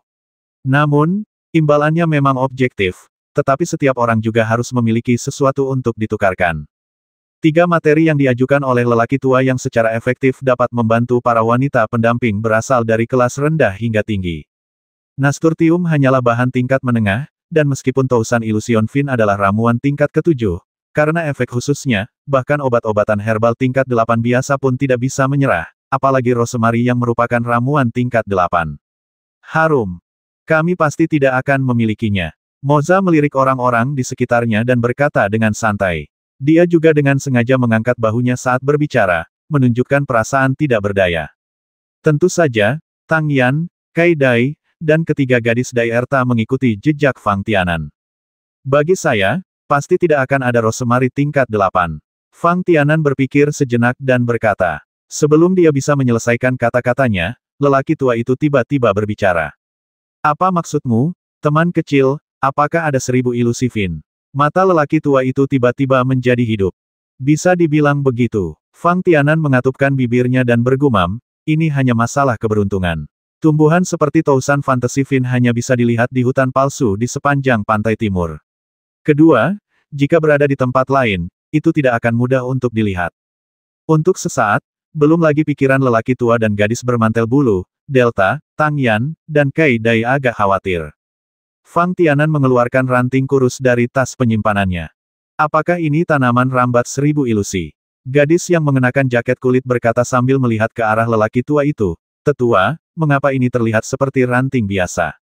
Namun, imbalannya memang objektif, tetapi setiap orang juga harus memiliki sesuatu untuk ditukarkan. Tiga materi yang diajukan oleh lelaki tua yang secara efektif dapat membantu para wanita pendamping berasal dari kelas rendah hingga tinggi. Nasturtium hanyalah bahan tingkat menengah, dan meskipun Tousan Illusion Fin adalah ramuan tingkat ketujuh, karena efek khususnya, bahkan obat-obatan herbal tingkat delapan biasa pun tidak bisa menyerah, apalagi rosemary yang merupakan ramuan tingkat delapan. Harum. Kami pasti tidak akan memilikinya. Moza melirik orang-orang di sekitarnya dan berkata dengan santai. Dia juga dengan sengaja mengangkat bahunya saat berbicara, menunjukkan perasaan tidak berdaya. Tentu saja, Tang Yan, Kai Dai, dan ketiga gadis Daerta mengikuti jejak Fang Tianan. Bagi saya, pasti tidak akan ada Rosemary tingkat delapan. Fang Tianan berpikir sejenak dan berkata, sebelum dia bisa menyelesaikan kata-katanya, lelaki tua itu tiba-tiba berbicara. Apa maksudmu, teman kecil, Apakah ada seribu ilusi Fin? Mata lelaki tua itu tiba-tiba menjadi hidup. Bisa dibilang begitu. Fang Tianan mengatupkan bibirnya dan bergumam, ini hanya masalah keberuntungan. Tumbuhan seperti Tausan Fantasy Fin hanya bisa dilihat di hutan palsu di sepanjang pantai timur. Kedua, jika berada di tempat lain, itu tidak akan mudah untuk dilihat. Untuk sesaat, belum lagi pikiran lelaki tua dan gadis bermantel bulu, Delta, Tang Yan, dan Kai Dai agak khawatir. Fang Tianan mengeluarkan ranting kurus dari tas penyimpanannya. Apakah ini tanaman rambat seribu ilusi? Gadis yang mengenakan jaket kulit berkata sambil melihat ke arah lelaki tua itu, Tetua, mengapa ini terlihat seperti ranting biasa?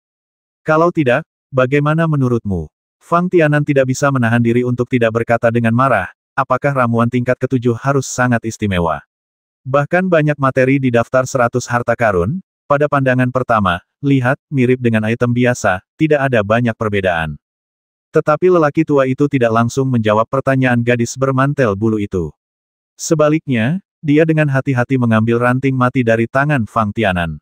Kalau tidak, bagaimana menurutmu? Fang Tianan tidak bisa menahan diri untuk tidak berkata dengan marah, apakah ramuan tingkat ketujuh harus sangat istimewa? Bahkan banyak materi di daftar 100 harta karun, pada pandangan pertama, lihat, mirip dengan item biasa, tidak ada banyak perbedaan. Tetapi lelaki tua itu tidak langsung menjawab pertanyaan gadis bermantel bulu itu. Sebaliknya, dia dengan hati-hati mengambil ranting mati dari tangan Fang Tianan.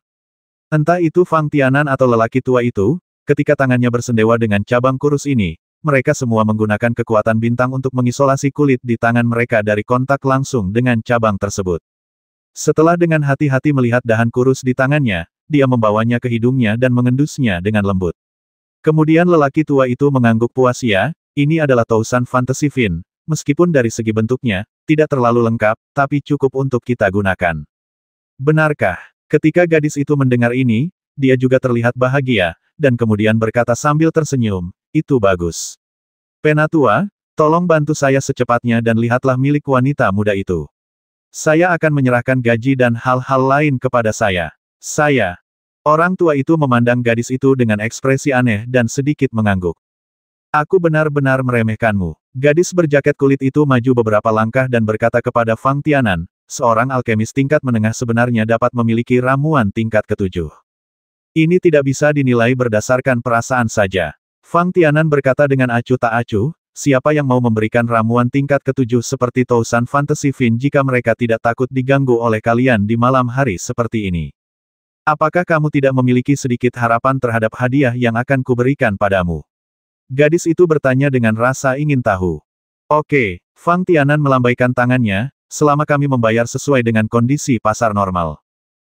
Entah itu Fang Tianan atau lelaki tua itu, ketika tangannya bersendewa dengan cabang kurus ini, mereka semua menggunakan kekuatan bintang untuk mengisolasi kulit di tangan mereka dari kontak langsung dengan cabang tersebut. Setelah dengan hati-hati melihat dahan kurus di tangannya, dia membawanya ke hidungnya dan mengendusnya dengan lembut. Kemudian lelaki tua itu mengangguk puas ya, ini adalah Tousan Fantasy Fin, meskipun dari segi bentuknya, tidak terlalu lengkap, tapi cukup untuk kita gunakan. Benarkah? Ketika gadis itu mendengar ini, dia juga terlihat bahagia, dan kemudian berkata sambil tersenyum, itu bagus. Penatua, tolong bantu saya secepatnya dan lihatlah milik wanita muda itu. Saya akan menyerahkan gaji dan hal-hal lain kepada saya. Saya. Orang tua itu memandang gadis itu dengan ekspresi aneh dan sedikit mengangguk. Aku benar-benar meremehkanmu. Gadis berjaket kulit itu maju beberapa langkah dan berkata kepada Fang Tianan, seorang alkemis tingkat menengah sebenarnya dapat memiliki ramuan tingkat ketujuh. Ini tidak bisa dinilai berdasarkan perasaan saja. Fang Tianan berkata dengan acuh tak acuh, siapa yang mau memberikan ramuan tingkat ketujuh seperti Tousan Fantasy Fin jika mereka tidak takut diganggu oleh kalian di malam hari seperti ini? Apakah kamu tidak memiliki sedikit harapan terhadap hadiah yang akan kuberikan padamu? Gadis itu bertanya dengan rasa ingin tahu. Oke, Fang Tianan melambaikan tangannya, selama kami membayar sesuai dengan kondisi pasar normal.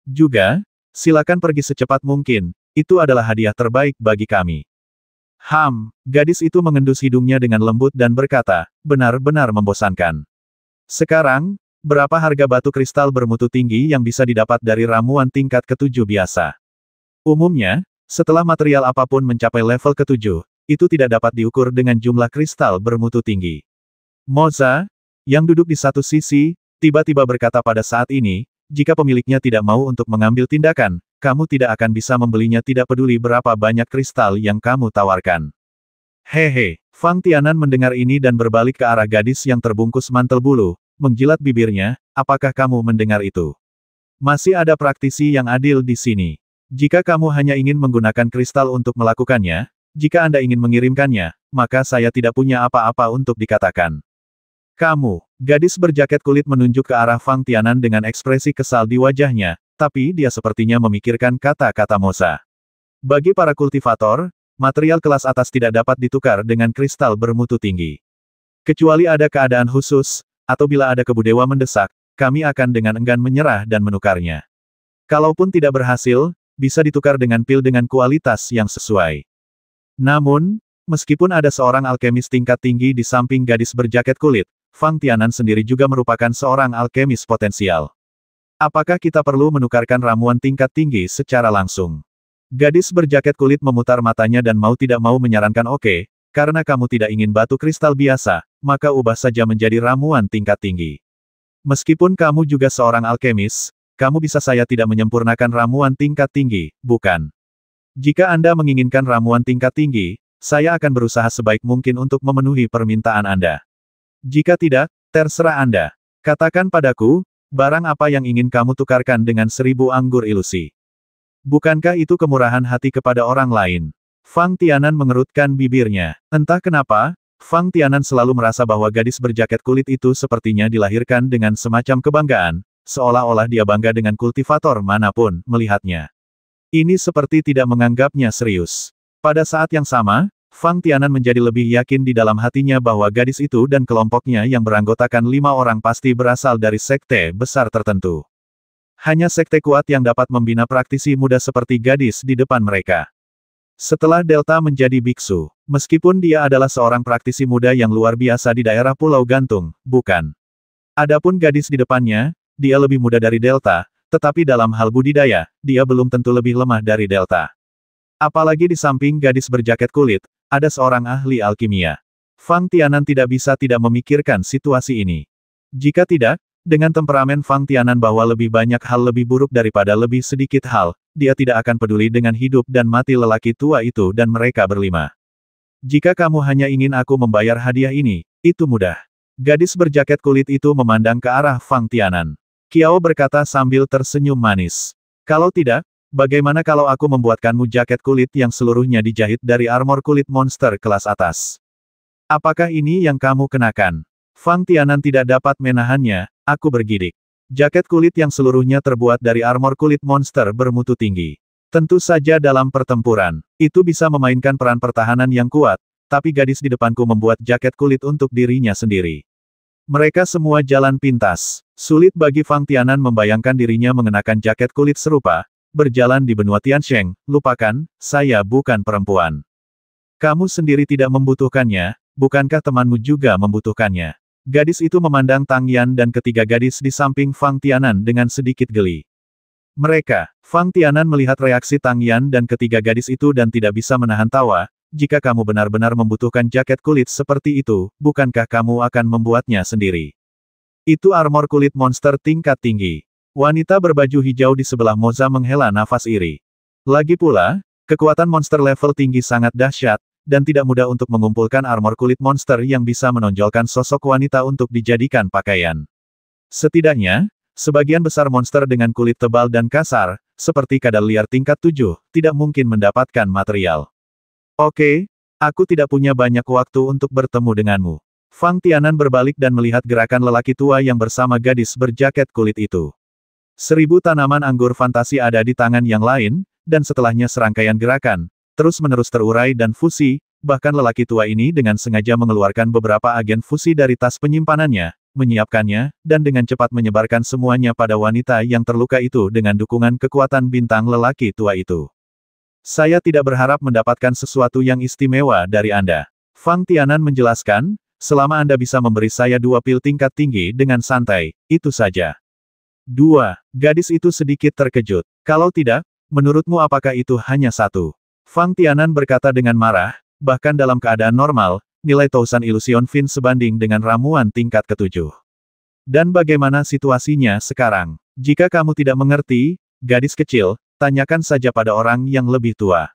Juga, silakan pergi secepat mungkin, itu adalah hadiah terbaik bagi kami. Ham, gadis itu mengendus hidungnya dengan lembut dan berkata, benar-benar membosankan. Sekarang, berapa harga batu kristal bermutu tinggi yang bisa didapat dari ramuan tingkat ketujuh biasa? Umumnya, setelah material apapun mencapai level ketujuh, itu tidak dapat diukur dengan jumlah kristal bermutu tinggi. Moza, yang duduk di satu sisi, tiba-tiba berkata pada saat ini, jika pemiliknya tidak mau untuk mengambil tindakan, kamu tidak akan bisa membelinya tidak peduli berapa banyak kristal yang kamu tawarkan. Hehe, Fang Tianan mendengar ini dan berbalik ke arah gadis yang terbungkus mantel bulu, menjilat bibirnya, apakah kamu mendengar itu? Masih ada praktisi yang adil di sini. Jika kamu hanya ingin menggunakan kristal untuk melakukannya, jika Anda ingin mengirimkannya, maka saya tidak punya apa-apa untuk dikatakan. Kamu, gadis berjaket kulit menunjuk ke arah Fang Tianan dengan ekspresi kesal di wajahnya, tapi dia sepertinya memikirkan kata-kata Mosa. Bagi para kultivator, material kelas atas tidak dapat ditukar dengan kristal bermutu tinggi. Kecuali ada keadaan khusus, atau bila ada kebudewa mendesak, kami akan dengan enggan menyerah dan menukarnya. Kalaupun tidak berhasil, bisa ditukar dengan pil dengan kualitas yang sesuai. Namun, meskipun ada seorang alkemis tingkat tinggi di samping gadis berjaket kulit, Fang Tianan sendiri juga merupakan seorang alkemis potensial. Apakah kita perlu menukarkan ramuan tingkat tinggi secara langsung? Gadis berjaket kulit memutar matanya dan mau tidak mau menyarankan oke, okay, karena kamu tidak ingin batu kristal biasa, maka ubah saja menjadi ramuan tingkat tinggi. Meskipun kamu juga seorang alkemis, kamu bisa saya tidak menyempurnakan ramuan tingkat tinggi, bukan? Jika Anda menginginkan ramuan tingkat tinggi, saya akan berusaha sebaik mungkin untuk memenuhi permintaan Anda. Jika tidak, terserah Anda. Katakan padaku, Barang apa yang ingin kamu tukarkan dengan seribu anggur ilusi? Bukankah itu kemurahan hati kepada orang lain? Fang Tianan mengerutkan bibirnya. Entah kenapa, Fang Tianan selalu merasa bahwa gadis berjaket kulit itu sepertinya dilahirkan dengan semacam kebanggaan, seolah-olah dia bangga dengan kultivator manapun melihatnya. Ini seperti tidak menganggapnya serius. Pada saat yang sama, Fang Tianan menjadi lebih yakin di dalam hatinya bahwa gadis itu dan kelompoknya yang beranggotakan lima orang pasti berasal dari sekte besar tertentu. Hanya sekte kuat yang dapat membina praktisi muda seperti gadis di depan mereka. Setelah Delta menjadi biksu, meskipun dia adalah seorang praktisi muda yang luar biasa di daerah Pulau Gantung, bukan. Adapun gadis di depannya, dia lebih muda dari Delta, tetapi dalam hal budidaya, dia belum tentu lebih lemah dari Delta. Apalagi di samping gadis berjaket kulit, ada seorang ahli alkimia. Fang Tianan tidak bisa tidak memikirkan situasi ini. Jika tidak, dengan temperamen Fang Tianan bahwa lebih banyak hal lebih buruk daripada lebih sedikit hal, dia tidak akan peduli dengan hidup dan mati lelaki tua itu dan mereka berlima. Jika kamu hanya ingin aku membayar hadiah ini, itu mudah. Gadis berjaket kulit itu memandang ke arah Fang Tianan. Kiao berkata sambil tersenyum manis. Kalau tidak, Bagaimana kalau aku membuatkanmu jaket kulit yang seluruhnya dijahit dari armor kulit monster kelas atas? Apakah ini yang kamu kenakan? Fang Tianan tidak dapat menahannya, aku bergidik. Jaket kulit yang seluruhnya terbuat dari armor kulit monster bermutu tinggi. Tentu saja dalam pertempuran, itu bisa memainkan peran pertahanan yang kuat, tapi gadis di depanku membuat jaket kulit untuk dirinya sendiri. Mereka semua jalan pintas. Sulit bagi Fang Tianan membayangkan dirinya mengenakan jaket kulit serupa, berjalan di benua Tiansheng, lupakan, saya bukan perempuan. Kamu sendiri tidak membutuhkannya, bukankah temanmu juga membutuhkannya? Gadis itu memandang Tang Yan dan ketiga gadis di samping Fang Tianan dengan sedikit geli. Mereka, Fang Tianan melihat reaksi Tang Yan dan ketiga gadis itu dan tidak bisa menahan tawa, jika kamu benar-benar membutuhkan jaket kulit seperti itu, bukankah kamu akan membuatnya sendiri? Itu armor kulit monster tingkat tinggi. Wanita berbaju hijau di sebelah Moza menghela nafas iri. Lagi pula, kekuatan monster level tinggi sangat dahsyat, dan tidak mudah untuk mengumpulkan armor kulit monster yang bisa menonjolkan sosok wanita untuk dijadikan pakaian. Setidaknya, sebagian besar monster dengan kulit tebal dan kasar, seperti kadal liar tingkat 7, tidak mungkin mendapatkan material. Oke, aku tidak punya banyak waktu untuk bertemu denganmu. Fang Tianan berbalik dan melihat gerakan lelaki tua yang bersama gadis berjaket kulit itu. Seribu tanaman anggur fantasi ada di tangan yang lain, dan setelahnya serangkaian gerakan, terus-menerus terurai dan fusi, bahkan lelaki tua ini dengan sengaja mengeluarkan beberapa agen fusi dari tas penyimpanannya, menyiapkannya, dan dengan cepat menyebarkan semuanya pada wanita yang terluka itu dengan dukungan kekuatan bintang lelaki tua itu. Saya tidak berharap mendapatkan sesuatu yang istimewa dari Anda. Fang Tianan menjelaskan, selama Anda bisa memberi saya dua pil tingkat tinggi dengan santai, itu saja. Dua, gadis itu sedikit terkejut. Kalau tidak, menurutmu apakah itu hanya satu? Fang Tianan berkata dengan marah, bahkan dalam keadaan normal, nilai Tausan Illusion Fin sebanding dengan ramuan tingkat ketujuh. Dan bagaimana situasinya sekarang? Jika kamu tidak mengerti, gadis kecil, tanyakan saja pada orang yang lebih tua.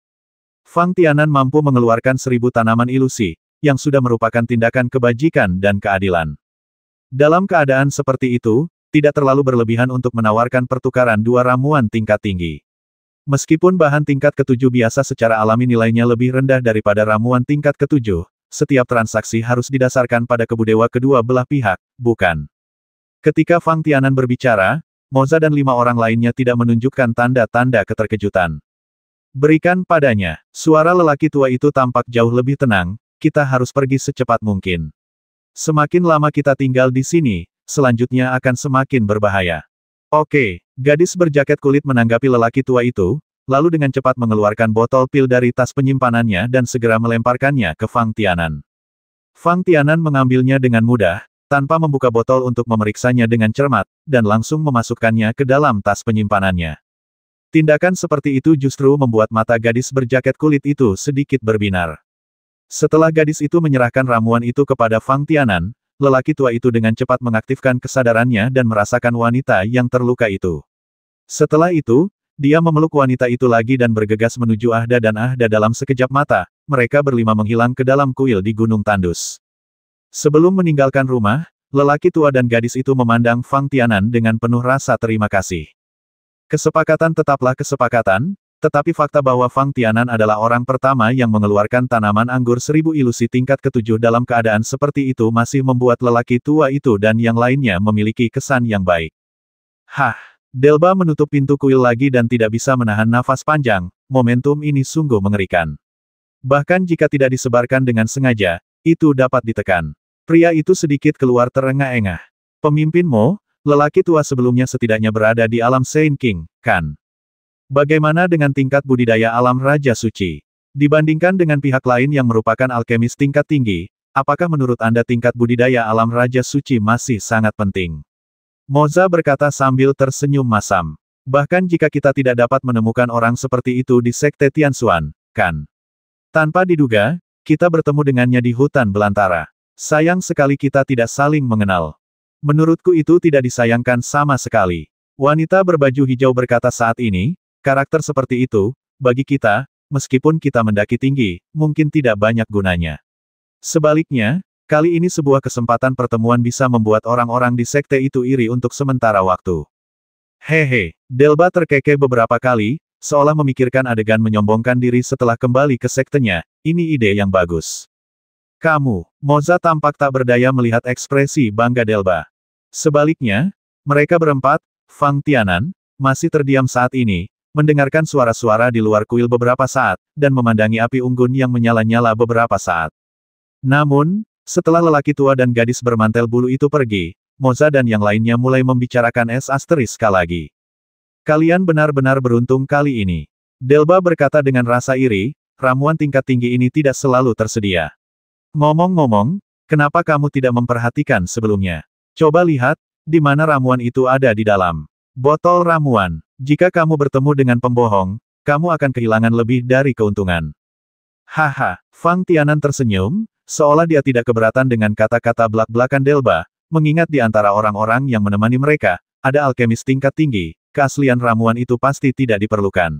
Fang Tianan mampu mengeluarkan seribu tanaman ilusi, yang sudah merupakan tindakan kebajikan dan keadilan. Dalam keadaan seperti itu, tidak terlalu berlebihan untuk menawarkan pertukaran dua ramuan tingkat tinggi. Meskipun bahan tingkat ketujuh biasa secara alami nilainya lebih rendah daripada ramuan tingkat ketujuh, setiap transaksi harus didasarkan pada kebudewa kedua belah pihak, bukan. Ketika Fang Tianan berbicara, Moza dan lima orang lainnya tidak menunjukkan tanda-tanda keterkejutan. Berikan padanya, suara lelaki tua itu tampak jauh lebih tenang, kita harus pergi secepat mungkin. Semakin lama kita tinggal di sini, selanjutnya akan semakin berbahaya. Oke, gadis berjaket kulit menanggapi lelaki tua itu, lalu dengan cepat mengeluarkan botol pil dari tas penyimpanannya dan segera melemparkannya ke Fang Tianan. Fang Tianan mengambilnya dengan mudah, tanpa membuka botol untuk memeriksanya dengan cermat, dan langsung memasukkannya ke dalam tas penyimpanannya. Tindakan seperti itu justru membuat mata gadis berjaket kulit itu sedikit berbinar. Setelah gadis itu menyerahkan ramuan itu kepada Fang Tianan, lelaki tua itu dengan cepat mengaktifkan kesadarannya dan merasakan wanita yang terluka itu. Setelah itu, dia memeluk wanita itu lagi dan bergegas menuju Ahda dan Ahda dalam sekejap mata, mereka berlima menghilang ke dalam kuil di Gunung Tandus. Sebelum meninggalkan rumah, lelaki tua dan gadis itu memandang Fang Tianan dengan penuh rasa terima kasih. Kesepakatan tetaplah kesepakatan, tetapi fakta bahwa Fang Tianan adalah orang pertama yang mengeluarkan tanaman anggur seribu ilusi tingkat ketujuh dalam keadaan seperti itu masih membuat lelaki tua itu dan yang lainnya memiliki kesan yang baik. Hah! Delba menutup pintu kuil lagi dan tidak bisa menahan nafas panjang, momentum ini sungguh mengerikan. Bahkan jika tidak disebarkan dengan sengaja, itu dapat ditekan. Pria itu sedikit keluar terengah-engah. Pemimpinmu, lelaki tua sebelumnya setidaknya berada di alam Saint King, kan? Bagaimana dengan tingkat budidaya alam Raja Suci? Dibandingkan dengan pihak lain yang merupakan alkemis tingkat tinggi, apakah menurut Anda tingkat budidaya alam Raja Suci masih sangat penting? Moza berkata sambil tersenyum masam. Bahkan jika kita tidak dapat menemukan orang seperti itu di Sekte Tianxuan, kan? Tanpa diduga, kita bertemu dengannya di hutan belantara. Sayang sekali kita tidak saling mengenal. Menurutku itu tidak disayangkan sama sekali. Wanita berbaju hijau berkata saat ini, Karakter seperti itu, bagi kita, meskipun kita mendaki tinggi, mungkin tidak banyak gunanya. Sebaliknya, kali ini sebuah kesempatan pertemuan bisa membuat orang-orang di sekte itu iri untuk sementara waktu. Hehe, Delba terkekeh beberapa kali, seolah memikirkan adegan menyombongkan diri setelah kembali ke sektenya, ini ide yang bagus. Kamu, Moza tampak tak berdaya melihat ekspresi bangga Delba. Sebaliknya, mereka berempat, Fang Tianan, masih terdiam saat ini, mendengarkan suara-suara di luar kuil beberapa saat, dan memandangi api unggun yang menyala-nyala beberapa saat. Namun, setelah lelaki tua dan gadis bermantel bulu itu pergi, Moza dan yang lainnya mulai membicarakan es asteriska lagi. Kalian benar-benar beruntung kali ini. Delba berkata dengan rasa iri, ramuan tingkat tinggi ini tidak selalu tersedia. Ngomong-ngomong, kenapa kamu tidak memperhatikan sebelumnya? Coba lihat, di mana ramuan itu ada di dalam. Botol ramuan. Jika kamu bertemu dengan pembohong, kamu akan kehilangan lebih dari keuntungan. Haha, Fang Tianan tersenyum, seolah dia tidak keberatan dengan kata-kata belak-belakan Delba, mengingat di antara orang-orang yang menemani mereka, ada alkemis tingkat tinggi, keaslian ramuan itu pasti tidak diperlukan.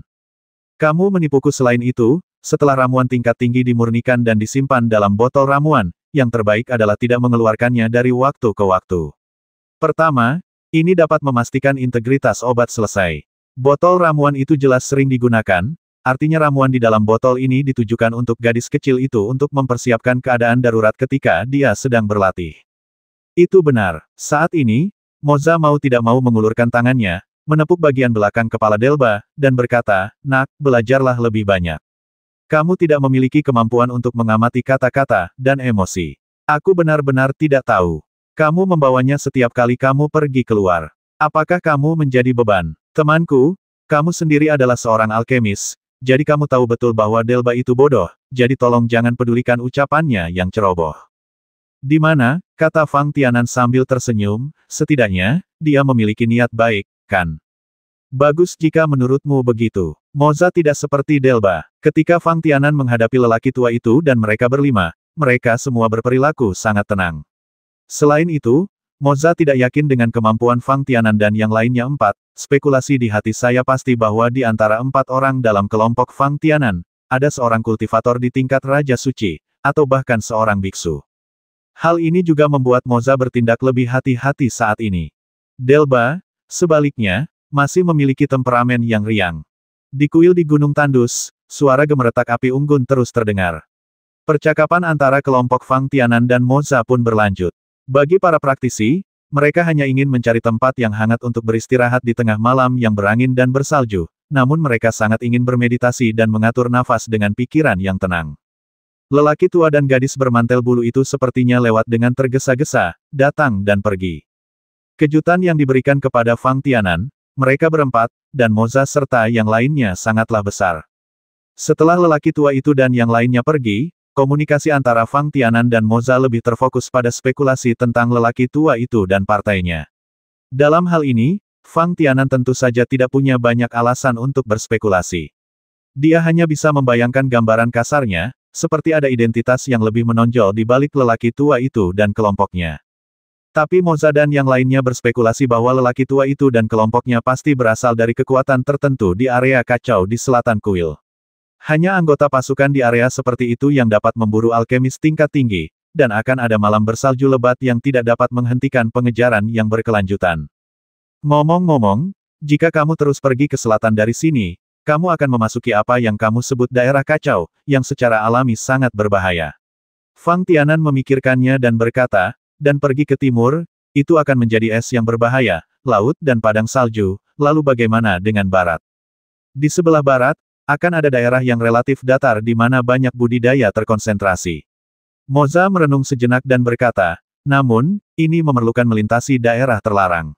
Kamu menipuku selain itu, setelah ramuan tingkat tinggi dimurnikan dan disimpan dalam botol ramuan, yang terbaik adalah tidak mengeluarkannya dari waktu ke waktu. Pertama, ini dapat memastikan integritas obat selesai. Botol ramuan itu jelas sering digunakan, artinya ramuan di dalam botol ini ditujukan untuk gadis kecil itu untuk mempersiapkan keadaan darurat ketika dia sedang berlatih. Itu benar. Saat ini, Moza mau tidak mau mengulurkan tangannya, menepuk bagian belakang kepala Delba, dan berkata, Nak, belajarlah lebih banyak. Kamu tidak memiliki kemampuan untuk mengamati kata-kata dan emosi. Aku benar-benar tidak tahu. Kamu membawanya setiap kali kamu pergi keluar. Apakah kamu menjadi beban? Temanku, kamu sendiri adalah seorang alkemis, jadi kamu tahu betul bahwa Delba itu bodoh, jadi tolong jangan pedulikan ucapannya yang ceroboh. Di mana, kata Fang Tianan sambil tersenyum, setidaknya, dia memiliki niat baik, kan? Bagus jika menurutmu begitu. Moza tidak seperti Delba. Ketika Fang Tianan menghadapi lelaki tua itu dan mereka berlima, mereka semua berperilaku sangat tenang. Selain itu, Moza tidak yakin dengan kemampuan Fang Tianan dan yang lainnya empat, spekulasi di hati saya pasti bahwa di antara empat orang dalam kelompok Fang Tianan, ada seorang kultivator di tingkat Raja Suci, atau bahkan seorang biksu. Hal ini juga membuat Moza bertindak lebih hati-hati saat ini. Delba, sebaliknya, masih memiliki temperamen yang riang. Di kuil di Gunung Tandus, suara gemeretak api unggun terus terdengar. Percakapan antara kelompok Fang Tianan dan Moza pun berlanjut. Bagi para praktisi, mereka hanya ingin mencari tempat yang hangat untuk beristirahat di tengah malam yang berangin dan bersalju, namun mereka sangat ingin bermeditasi dan mengatur nafas dengan pikiran yang tenang. Lelaki tua dan gadis bermantel bulu itu sepertinya lewat dengan tergesa-gesa, datang dan pergi. Kejutan yang diberikan kepada Fang Tianan, mereka berempat, dan Moza serta yang lainnya sangatlah besar. Setelah lelaki tua itu dan yang lainnya pergi, Komunikasi antara Fang Tianan dan Moza lebih terfokus pada spekulasi tentang lelaki tua itu dan partainya. Dalam hal ini, Fang Tianan tentu saja tidak punya banyak alasan untuk berspekulasi. Dia hanya bisa membayangkan gambaran kasarnya, seperti ada identitas yang lebih menonjol di balik lelaki tua itu dan kelompoknya. Tapi Moza dan yang lainnya berspekulasi bahwa lelaki tua itu dan kelompoknya pasti berasal dari kekuatan tertentu di area kacau di selatan kuil. Hanya anggota pasukan di area seperti itu yang dapat memburu alkemis tingkat tinggi, dan akan ada malam bersalju lebat yang tidak dapat menghentikan pengejaran yang berkelanjutan. Ngomong-ngomong, jika kamu terus pergi ke selatan dari sini, kamu akan memasuki apa yang kamu sebut daerah kacau, yang secara alami sangat berbahaya. Fang Tianan memikirkannya dan berkata, dan pergi ke timur, itu akan menjadi es yang berbahaya, laut dan padang salju, lalu bagaimana dengan barat? Di sebelah barat, akan ada daerah yang relatif datar di mana banyak budidaya terkonsentrasi. Moza merenung sejenak dan berkata, namun, ini memerlukan melintasi daerah terlarang.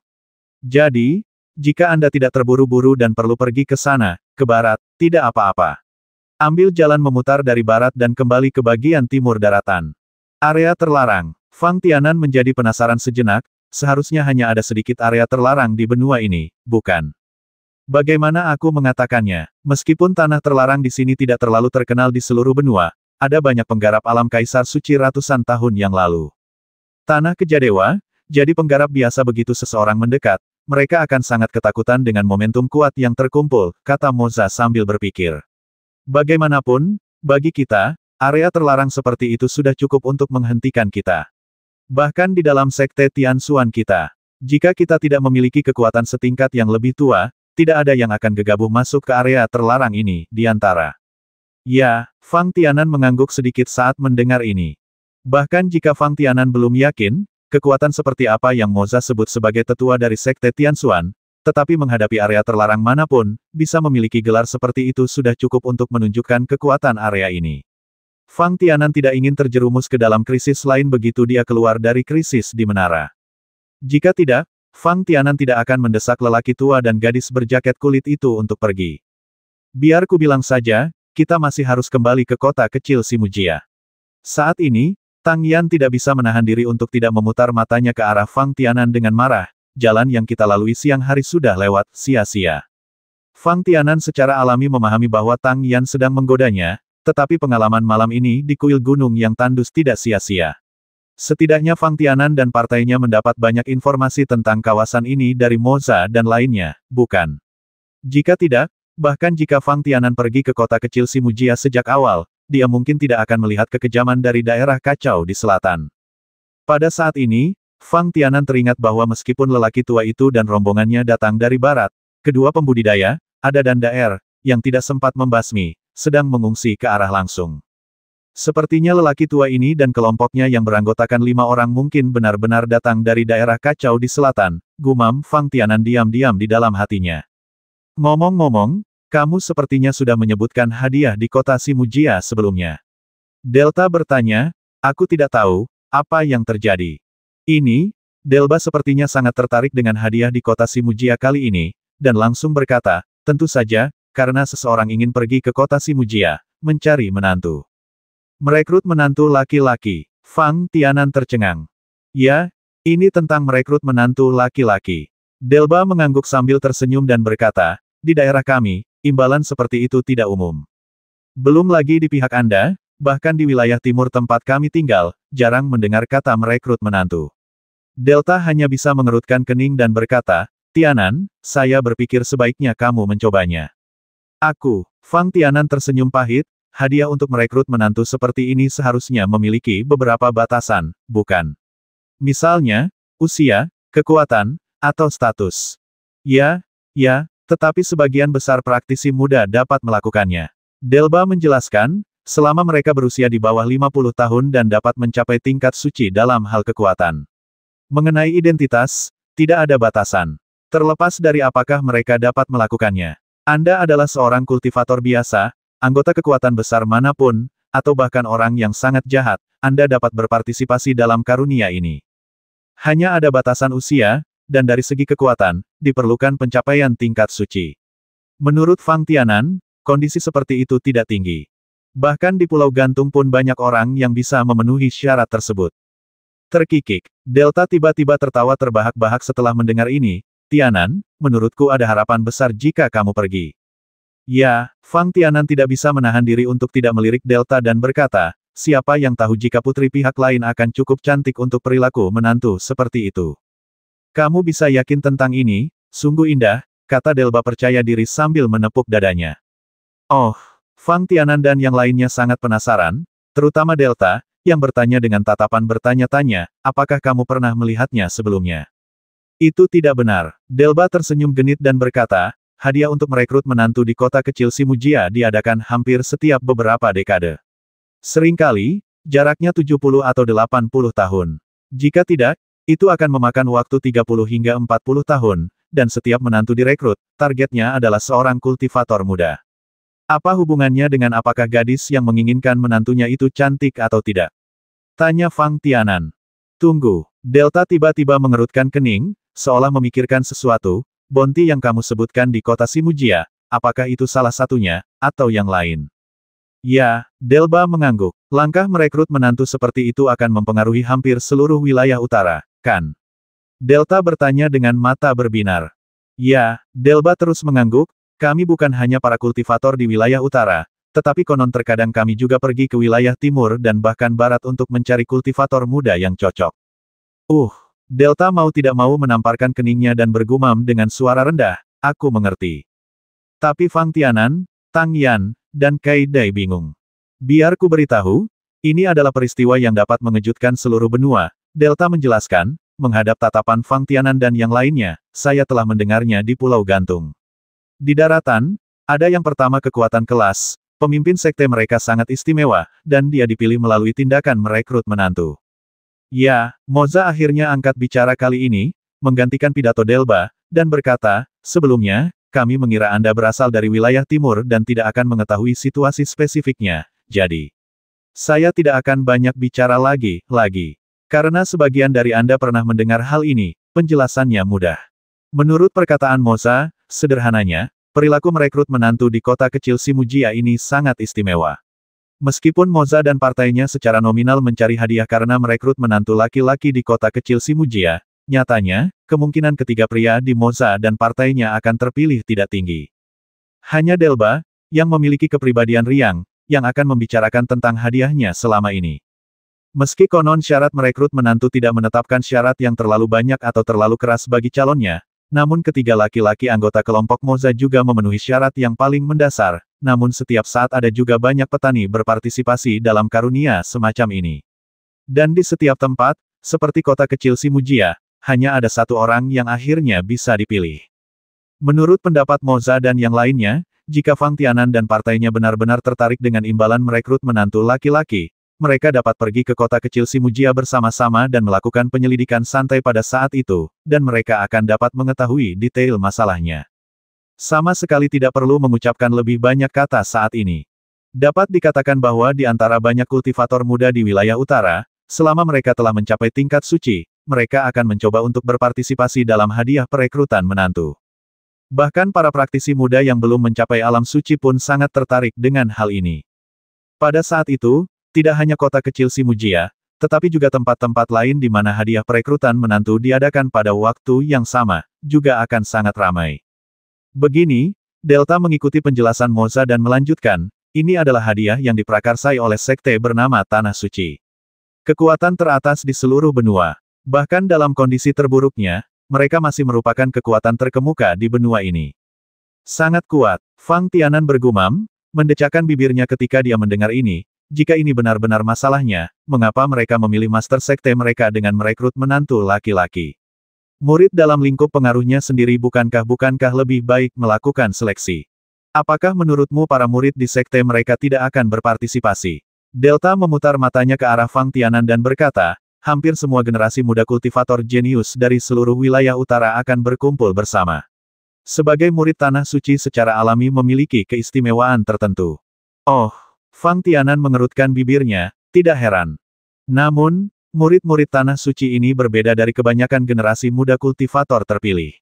Jadi, jika Anda tidak terburu-buru dan perlu pergi ke sana, ke barat, tidak apa-apa. Ambil jalan memutar dari barat dan kembali ke bagian timur daratan. Area terlarang. Fang Tianan menjadi penasaran sejenak, seharusnya hanya ada sedikit area terlarang di benua ini, bukan? Bagaimana aku mengatakannya, meskipun tanah terlarang di sini tidak terlalu terkenal di seluruh benua, ada banyak penggarap alam kaisar suci ratusan tahun yang lalu. Tanah kejadewa, jadi penggarap biasa begitu seseorang mendekat, mereka akan sangat ketakutan dengan momentum kuat yang terkumpul, kata Moza sambil berpikir. Bagaimanapun, bagi kita, area terlarang seperti itu sudah cukup untuk menghentikan kita. Bahkan di dalam sekte Tian Tianxuan kita, jika kita tidak memiliki kekuatan setingkat yang lebih tua, tidak ada yang akan gegabah masuk ke area terlarang ini, di antara. Ya, Fang Tianan mengangguk sedikit saat mendengar ini. Bahkan jika Fang Tianan belum yakin, kekuatan seperti apa yang Moza sebut sebagai tetua dari Sekte Tianxuan, tetapi menghadapi area terlarang manapun, bisa memiliki gelar seperti itu sudah cukup untuk menunjukkan kekuatan area ini. Fang Tianan tidak ingin terjerumus ke dalam krisis lain begitu dia keluar dari krisis di menara. Jika tidak, Fang Tianan tidak akan mendesak lelaki tua dan gadis berjaket kulit itu untuk pergi. Biar ku bilang saja, kita masih harus kembali ke kota kecil Simujia. Saat ini, Tang Yan tidak bisa menahan diri untuk tidak memutar matanya ke arah Fang Tianan dengan marah, jalan yang kita lalui siang hari sudah lewat, sia-sia. Fang Tianan secara alami memahami bahwa Tang Yan sedang menggodanya, tetapi pengalaman malam ini di kuil gunung yang tandus tidak sia-sia. Setidaknya Fang Tianan dan partainya mendapat banyak informasi tentang kawasan ini dari Moza dan lainnya, bukan? Jika tidak, bahkan jika Fang Tianan pergi ke kota kecil Simujia sejak awal, dia mungkin tidak akan melihat kekejaman dari daerah kacau di selatan. Pada saat ini, Fang Tianan teringat bahwa meskipun lelaki tua itu dan rombongannya datang dari barat, kedua pembudidaya, Ada dan Daer, yang tidak sempat membasmi, sedang mengungsi ke arah langsung. Sepertinya lelaki tua ini dan kelompoknya yang beranggotakan lima orang mungkin benar-benar datang dari daerah kacau di selatan, gumam Fang Tianan diam-diam di dalam hatinya. Ngomong-ngomong, kamu sepertinya sudah menyebutkan hadiah di kota Simujia sebelumnya. Delta bertanya, aku tidak tahu, apa yang terjadi. Ini, Delba sepertinya sangat tertarik dengan hadiah di kota Simujia kali ini, dan langsung berkata, tentu saja, karena seseorang ingin pergi ke kota Simujia, mencari menantu. Merekrut menantu laki-laki. Fang Tianan tercengang. Ya, ini tentang merekrut menantu laki-laki. Delba mengangguk sambil tersenyum dan berkata, di daerah kami, imbalan seperti itu tidak umum. Belum lagi di pihak Anda, bahkan di wilayah timur tempat kami tinggal, jarang mendengar kata merekrut menantu. Delta hanya bisa mengerutkan kening dan berkata, Tianan, saya berpikir sebaiknya kamu mencobanya. Aku, Fang Tianan tersenyum pahit, hadiah untuk merekrut menantu seperti ini seharusnya memiliki beberapa batasan, bukan? Misalnya, usia, kekuatan, atau status. Ya, ya, tetapi sebagian besar praktisi muda dapat melakukannya. Delba menjelaskan, selama mereka berusia di bawah 50 tahun dan dapat mencapai tingkat suci dalam hal kekuatan. Mengenai identitas, tidak ada batasan. Terlepas dari apakah mereka dapat melakukannya. Anda adalah seorang kultivator biasa, Anggota kekuatan besar manapun, atau bahkan orang yang sangat jahat, Anda dapat berpartisipasi dalam karunia ini. Hanya ada batasan usia, dan dari segi kekuatan, diperlukan pencapaian tingkat suci. Menurut Fang Tianan, kondisi seperti itu tidak tinggi. Bahkan di Pulau Gantung pun banyak orang yang bisa memenuhi syarat tersebut. Terkikik, Delta tiba-tiba tertawa terbahak-bahak setelah mendengar ini, Tianan, menurutku ada harapan besar jika kamu pergi. Ya, Fang Tianan tidak bisa menahan diri untuk tidak melirik Delta dan berkata, siapa yang tahu jika putri pihak lain akan cukup cantik untuk perilaku menantu seperti itu. Kamu bisa yakin tentang ini, sungguh indah, kata Delba percaya diri sambil menepuk dadanya. Oh, Fang Tianan dan yang lainnya sangat penasaran, terutama Delta, yang bertanya dengan tatapan bertanya-tanya, apakah kamu pernah melihatnya sebelumnya? Itu tidak benar. Delba tersenyum genit dan berkata, hadiah untuk merekrut menantu di kota kecil Simujia diadakan hampir setiap beberapa dekade. Seringkali, jaraknya 70 atau 80 tahun. Jika tidak, itu akan memakan waktu 30 hingga 40 tahun, dan setiap menantu direkrut, targetnya adalah seorang kultivator muda. Apa hubungannya dengan apakah gadis yang menginginkan menantunya itu cantik atau tidak? Tanya Fang Tianan. Tunggu, Delta tiba-tiba mengerutkan kening, seolah memikirkan sesuatu, Bonti yang kamu sebutkan di kota Simujia, apakah itu salah satunya, atau yang lain? Ya, Delba mengangguk. Langkah merekrut menantu seperti itu akan mempengaruhi hampir seluruh wilayah utara, kan? Delta bertanya dengan mata berbinar. Ya, Delba terus mengangguk, kami bukan hanya para kultivator di wilayah utara, tetapi konon terkadang kami juga pergi ke wilayah timur dan bahkan barat untuk mencari kultivator muda yang cocok. Uh, Delta mau tidak mau menamparkan keningnya dan bergumam dengan suara rendah, aku mengerti. Tapi Fang Tianan, Tang Yan, dan Kai Dai bingung. Biar ku beritahu, ini adalah peristiwa yang dapat mengejutkan seluruh benua, Delta menjelaskan, menghadap tatapan Fang Tianan dan yang lainnya, saya telah mendengarnya di Pulau Gantung. Di daratan, ada yang pertama kekuatan kelas, Pemimpin sekte mereka sangat istimewa, dan dia dipilih melalui tindakan merekrut menantu. Ya, Moza akhirnya angkat bicara kali ini, menggantikan pidato Delba, dan berkata, sebelumnya, kami mengira Anda berasal dari wilayah timur dan tidak akan mengetahui situasi spesifiknya, jadi. Saya tidak akan banyak bicara lagi, lagi. Karena sebagian dari Anda pernah mendengar hal ini, penjelasannya mudah. Menurut perkataan Moza, sederhananya, perilaku merekrut menantu di kota kecil Simujia ini sangat istimewa. Meskipun Moza dan partainya secara nominal mencari hadiah karena merekrut menantu laki-laki di kota kecil Simujia, nyatanya, kemungkinan ketiga pria di Moza dan partainya akan terpilih tidak tinggi. Hanya Delba, yang memiliki kepribadian riang, yang akan membicarakan tentang hadiahnya selama ini. Meski konon syarat merekrut menantu tidak menetapkan syarat yang terlalu banyak atau terlalu keras bagi calonnya, namun ketiga laki-laki anggota kelompok Moza juga memenuhi syarat yang paling mendasar, namun setiap saat ada juga banyak petani berpartisipasi dalam karunia semacam ini. Dan di setiap tempat, seperti kota kecil Simujia, hanya ada satu orang yang akhirnya bisa dipilih. Menurut pendapat Moza dan yang lainnya, jika Fang Tianan dan partainya benar-benar tertarik dengan imbalan merekrut menantu laki-laki, mereka dapat pergi ke kota kecil Simujia bersama-sama dan melakukan penyelidikan santai pada saat itu, dan mereka akan dapat mengetahui detail masalahnya. Sama sekali tidak perlu mengucapkan lebih banyak kata saat ini. Dapat dikatakan bahwa di antara banyak kultivator muda di wilayah utara, selama mereka telah mencapai tingkat suci, mereka akan mencoba untuk berpartisipasi dalam hadiah perekrutan menantu. Bahkan para praktisi muda yang belum mencapai alam suci pun sangat tertarik dengan hal ini. Pada saat itu, tidak hanya kota kecil Simujia, tetapi juga tempat-tempat lain di mana hadiah perekrutan menantu diadakan pada waktu yang sama, juga akan sangat ramai. Begini, Delta mengikuti penjelasan Moza dan melanjutkan, ini adalah hadiah yang diprakarsai oleh sekte bernama Tanah Suci. Kekuatan teratas di seluruh benua. Bahkan dalam kondisi terburuknya, mereka masih merupakan kekuatan terkemuka di benua ini. Sangat kuat, Fang Tianan bergumam, mendecakkan bibirnya ketika dia mendengar ini, jika ini benar-benar masalahnya, mengapa mereka memilih master sekte mereka dengan merekrut menantu laki-laki? Murid dalam lingkup pengaruhnya sendiri bukankah-bukankah lebih baik melakukan seleksi? Apakah menurutmu para murid di sekte mereka tidak akan berpartisipasi? Delta memutar matanya ke arah Fang Tianan dan berkata, hampir semua generasi muda kultivator jenius dari seluruh wilayah utara akan berkumpul bersama. Sebagai murid Tanah Suci secara alami memiliki keistimewaan tertentu. Oh, Fang Tianan mengerutkan bibirnya, tidak heran. Namun, Murid-murid Tanah Suci ini berbeda dari kebanyakan generasi muda kultivator terpilih.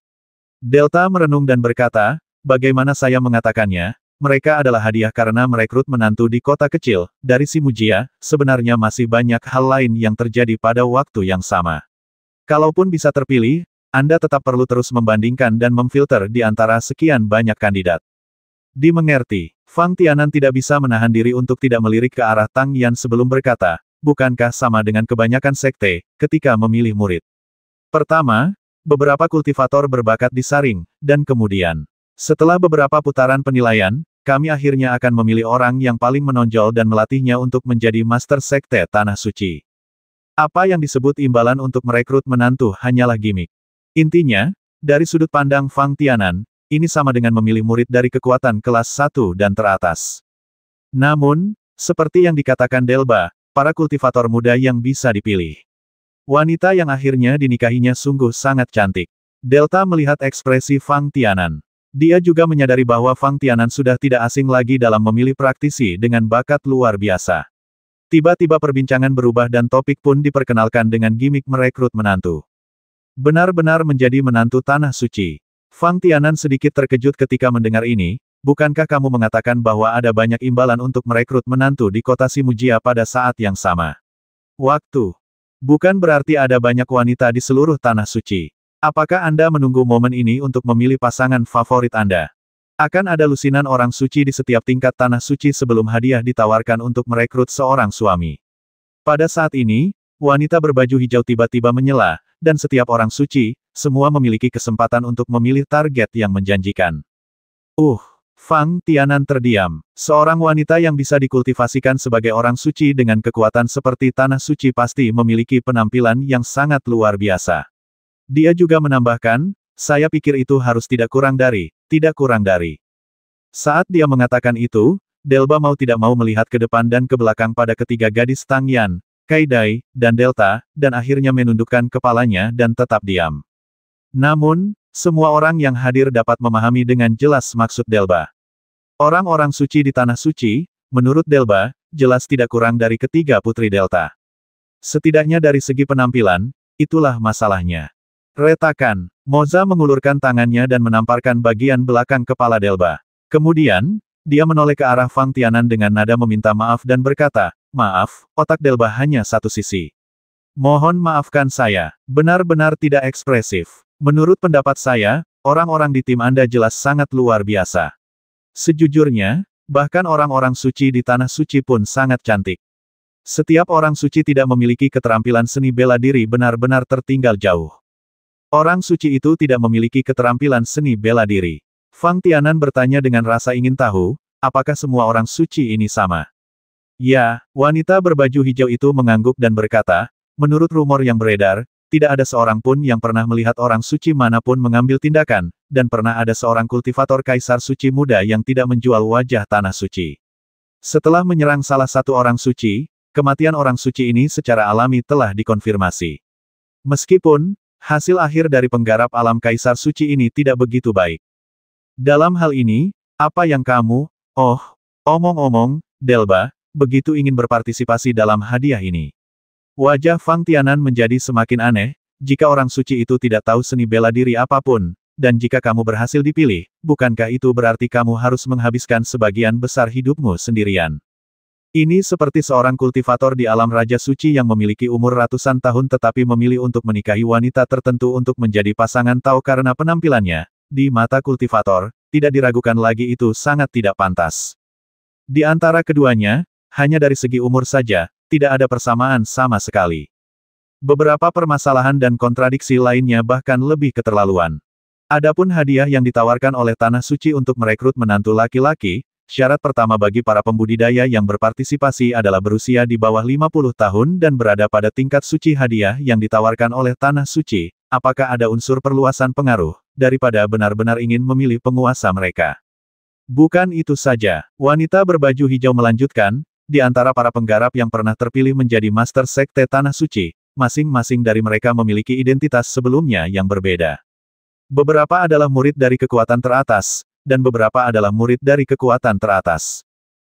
Delta merenung dan berkata, bagaimana saya mengatakannya, mereka adalah hadiah karena merekrut menantu di kota kecil, dari Simujia, sebenarnya masih banyak hal lain yang terjadi pada waktu yang sama. Kalaupun bisa terpilih, Anda tetap perlu terus membandingkan dan memfilter di antara sekian banyak kandidat. Dimengerti, Fang Tianan tidak bisa menahan diri untuk tidak melirik ke arah Tang Yan sebelum berkata, bukankah sama dengan kebanyakan sekte, ketika memilih murid? Pertama, beberapa kultivator berbakat disaring, dan kemudian, setelah beberapa putaran penilaian, kami akhirnya akan memilih orang yang paling menonjol dan melatihnya untuk menjadi master sekte Tanah Suci. Apa yang disebut imbalan untuk merekrut menantu hanyalah gimmick. Intinya, dari sudut pandang Fang Tianan, ini sama dengan memilih murid dari kekuatan kelas 1 dan teratas. Namun, seperti yang dikatakan Delba, para kultivator muda yang bisa dipilih. Wanita yang akhirnya dinikahinya sungguh sangat cantik. Delta melihat ekspresi Fang Tianan. Dia juga menyadari bahwa Fang Tianan sudah tidak asing lagi dalam memilih praktisi dengan bakat luar biasa. Tiba-tiba perbincangan berubah dan topik pun diperkenalkan dengan gimmick merekrut menantu. Benar-benar menjadi menantu tanah suci. Fang Tianan sedikit terkejut ketika mendengar ini, Bukankah kamu mengatakan bahwa ada banyak imbalan untuk merekrut menantu di kota Simujia pada saat yang sama? Waktu. Bukan berarti ada banyak wanita di seluruh tanah suci. Apakah Anda menunggu momen ini untuk memilih pasangan favorit Anda? Akan ada lusinan orang suci di setiap tingkat tanah suci sebelum hadiah ditawarkan untuk merekrut seorang suami. Pada saat ini, wanita berbaju hijau tiba-tiba menyela, dan setiap orang suci, semua memiliki kesempatan untuk memilih target yang menjanjikan. Uh, Fang Tianan terdiam. Seorang wanita yang bisa dikultivasikan sebagai orang suci dengan kekuatan seperti tanah suci pasti memiliki penampilan yang sangat luar biasa. Dia juga menambahkan, saya pikir itu harus tidak kurang dari, tidak kurang dari. Saat dia mengatakan itu, Delba mau tidak mau melihat ke depan dan ke belakang pada ketiga gadis Tang Yan, Kaidai, dan Delta, dan akhirnya menundukkan kepalanya dan tetap diam. Namun, semua orang yang hadir dapat memahami dengan jelas maksud Delba. Orang-orang suci di Tanah Suci, menurut Delba, jelas tidak kurang dari ketiga putri Delta. Setidaknya dari segi penampilan, itulah masalahnya. Retakan, Moza mengulurkan tangannya dan menamparkan bagian belakang kepala Delba. Kemudian, dia menoleh ke arah Fang Tianan dengan nada meminta maaf dan berkata, Maaf, otak Delba hanya satu sisi. Mohon maafkan saya, benar-benar tidak ekspresif. Menurut pendapat saya, orang-orang di tim Anda jelas sangat luar biasa. Sejujurnya, bahkan orang-orang suci di tanah suci pun sangat cantik. Setiap orang suci tidak memiliki keterampilan seni bela diri benar-benar tertinggal jauh. Orang suci itu tidak memiliki keterampilan seni bela diri. Fang Tianan bertanya dengan rasa ingin tahu, apakah semua orang suci ini sama? Ya, wanita berbaju hijau itu mengangguk dan berkata, menurut rumor yang beredar, tidak ada seorang pun yang pernah melihat orang suci manapun mengambil tindakan, dan pernah ada seorang kultivator kaisar suci muda yang tidak menjual wajah tanah suci. Setelah menyerang salah satu orang suci, kematian orang suci ini secara alami telah dikonfirmasi. Meskipun, hasil akhir dari penggarap alam kaisar suci ini tidak begitu baik. Dalam hal ini, apa yang kamu, oh, omong-omong, Delba, begitu ingin berpartisipasi dalam hadiah ini? Wajah Fang Tianan menjadi semakin aneh, jika orang suci itu tidak tahu seni bela diri apapun, dan jika kamu berhasil dipilih, bukankah itu berarti kamu harus menghabiskan sebagian besar hidupmu sendirian? Ini seperti seorang kultivator di alam Raja Suci yang memiliki umur ratusan tahun tetapi memilih untuk menikahi wanita tertentu untuk menjadi pasangan tahu karena penampilannya. Di mata kultivator, tidak diragukan lagi itu sangat tidak pantas. Di antara keduanya, hanya dari segi umur saja, tidak ada persamaan sama sekali. Beberapa permasalahan dan kontradiksi lainnya bahkan lebih keterlaluan. Adapun hadiah yang ditawarkan oleh Tanah Suci untuk merekrut menantu laki-laki, syarat pertama bagi para pembudidaya yang berpartisipasi adalah berusia di bawah 50 tahun dan berada pada tingkat suci hadiah yang ditawarkan oleh Tanah Suci, apakah ada unsur perluasan pengaruh, daripada benar-benar ingin memilih penguasa mereka. Bukan itu saja, wanita berbaju hijau melanjutkan, di antara para penggarap yang pernah terpilih menjadi Master Sekte Tanah Suci, masing-masing dari mereka memiliki identitas sebelumnya yang berbeda. Beberapa adalah murid dari kekuatan teratas, dan beberapa adalah murid dari kekuatan teratas.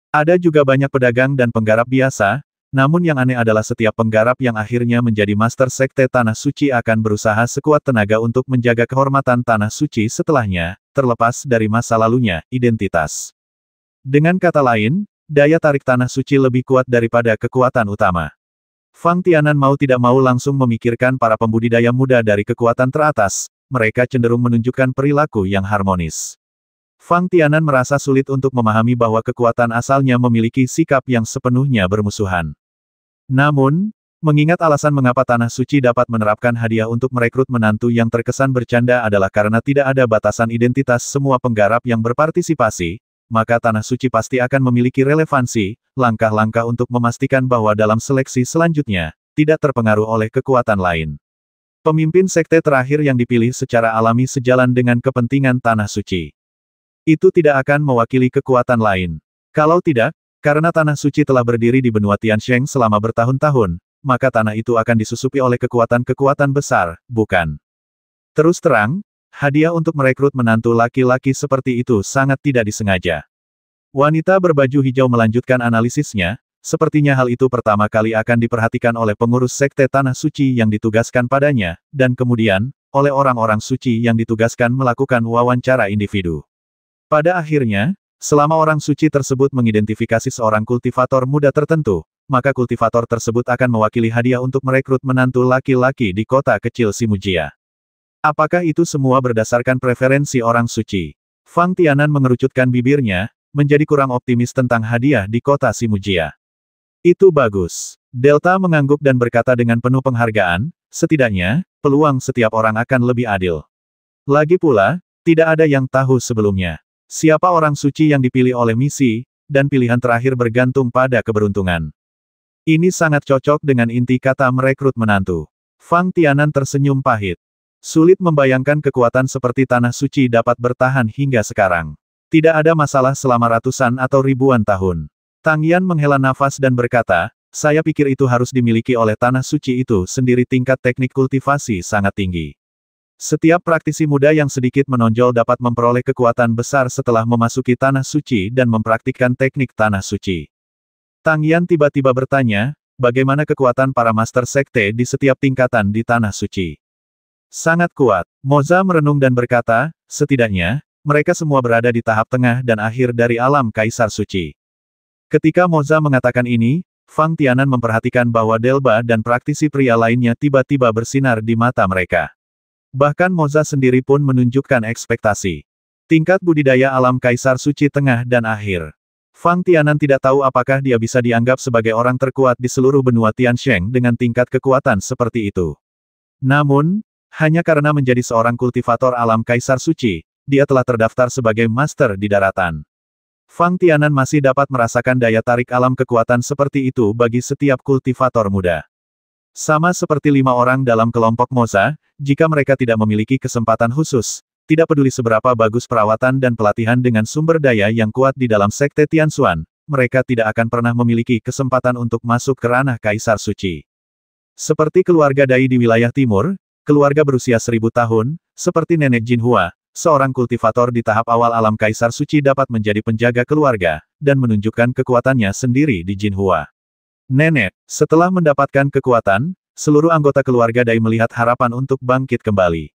Ada juga banyak pedagang dan penggarap biasa, namun yang aneh adalah setiap penggarap yang akhirnya menjadi Master Sekte Tanah Suci akan berusaha sekuat tenaga untuk menjaga kehormatan Tanah Suci setelahnya, terlepas dari masa lalunya, identitas. Dengan kata lain, Daya tarik tanah suci lebih kuat daripada kekuatan utama. Fang Tianan mau tidak mau langsung memikirkan para pembudidaya muda dari kekuatan teratas, mereka cenderung menunjukkan perilaku yang harmonis. Fang Tianan merasa sulit untuk memahami bahwa kekuatan asalnya memiliki sikap yang sepenuhnya bermusuhan. Namun, mengingat alasan mengapa Tanah Suci dapat menerapkan hadiah untuk merekrut menantu yang terkesan bercanda adalah karena tidak ada batasan identitas semua penggarap yang berpartisipasi, maka Tanah Suci pasti akan memiliki relevansi, langkah-langkah untuk memastikan bahwa dalam seleksi selanjutnya, tidak terpengaruh oleh kekuatan lain. Pemimpin sekte terakhir yang dipilih secara alami sejalan dengan kepentingan Tanah Suci. Itu tidak akan mewakili kekuatan lain. Kalau tidak, karena Tanah Suci telah berdiri di benua Tiansheng selama bertahun-tahun, maka tanah itu akan disusupi oleh kekuatan-kekuatan besar, bukan? Terus terang, Hadiah untuk merekrut menantu laki-laki seperti itu sangat tidak disengaja. Wanita berbaju hijau melanjutkan analisisnya, sepertinya hal itu pertama kali akan diperhatikan oleh pengurus Sekte Tanah Suci yang ditugaskan padanya, dan kemudian, oleh orang-orang suci yang ditugaskan melakukan wawancara individu. Pada akhirnya, selama orang suci tersebut mengidentifikasi seorang kultivator muda tertentu, maka kultivator tersebut akan mewakili hadiah untuk merekrut menantu laki-laki di kota kecil Simujia. Apakah itu semua berdasarkan preferensi orang suci? Fang Tianan mengerucutkan bibirnya, menjadi kurang optimis tentang hadiah di kota Simujia. Itu bagus. Delta mengangguk dan berkata dengan penuh penghargaan, setidaknya, peluang setiap orang akan lebih adil. Lagi pula, tidak ada yang tahu sebelumnya. Siapa orang suci yang dipilih oleh misi, dan pilihan terakhir bergantung pada keberuntungan. Ini sangat cocok dengan inti kata merekrut menantu. Fang Tianan tersenyum pahit. Sulit membayangkan kekuatan seperti Tanah Suci dapat bertahan hingga sekarang. Tidak ada masalah selama ratusan atau ribuan tahun. Tang Yan menghela nafas dan berkata, saya pikir itu harus dimiliki oleh Tanah Suci itu sendiri tingkat teknik kultivasi sangat tinggi. Setiap praktisi muda yang sedikit menonjol dapat memperoleh kekuatan besar setelah memasuki Tanah Suci dan mempraktikkan teknik Tanah Suci. Tang Yan tiba-tiba bertanya, bagaimana kekuatan para master sekte di setiap tingkatan di Tanah Suci? Sangat kuat. Moza merenung dan berkata, setidaknya, mereka semua berada di tahap tengah dan akhir dari alam Kaisar Suci. Ketika Moza mengatakan ini, Fang Tianan memperhatikan bahwa Delba dan praktisi pria lainnya tiba-tiba bersinar di mata mereka. Bahkan Moza sendiri pun menunjukkan ekspektasi. Tingkat budidaya alam Kaisar Suci tengah dan akhir. Fang Tianan tidak tahu apakah dia bisa dianggap sebagai orang terkuat di seluruh benua Tian Sheng dengan tingkat kekuatan seperti itu. Namun, hanya karena menjadi seorang kultivator alam Kaisar Suci, dia telah terdaftar sebagai master di daratan. Fang Tianan masih dapat merasakan daya tarik alam kekuatan seperti itu bagi setiap kultivator muda. Sama seperti lima orang dalam kelompok Moza, jika mereka tidak memiliki kesempatan khusus, tidak peduli seberapa bagus perawatan dan pelatihan dengan sumber daya yang kuat di dalam Sekte Tianxuan, mereka tidak akan pernah memiliki kesempatan untuk masuk ke ranah Kaisar Suci. Seperti keluarga Dai di wilayah timur, keluarga berusia seribu tahun, seperti nenek Jin Hua, seorang kultivator di tahap awal alam Kaisar Suci dapat menjadi penjaga keluarga, dan menunjukkan kekuatannya sendiri di Jin Hua. Nenek, setelah mendapatkan kekuatan, seluruh anggota keluarga Dai melihat harapan untuk bangkit kembali.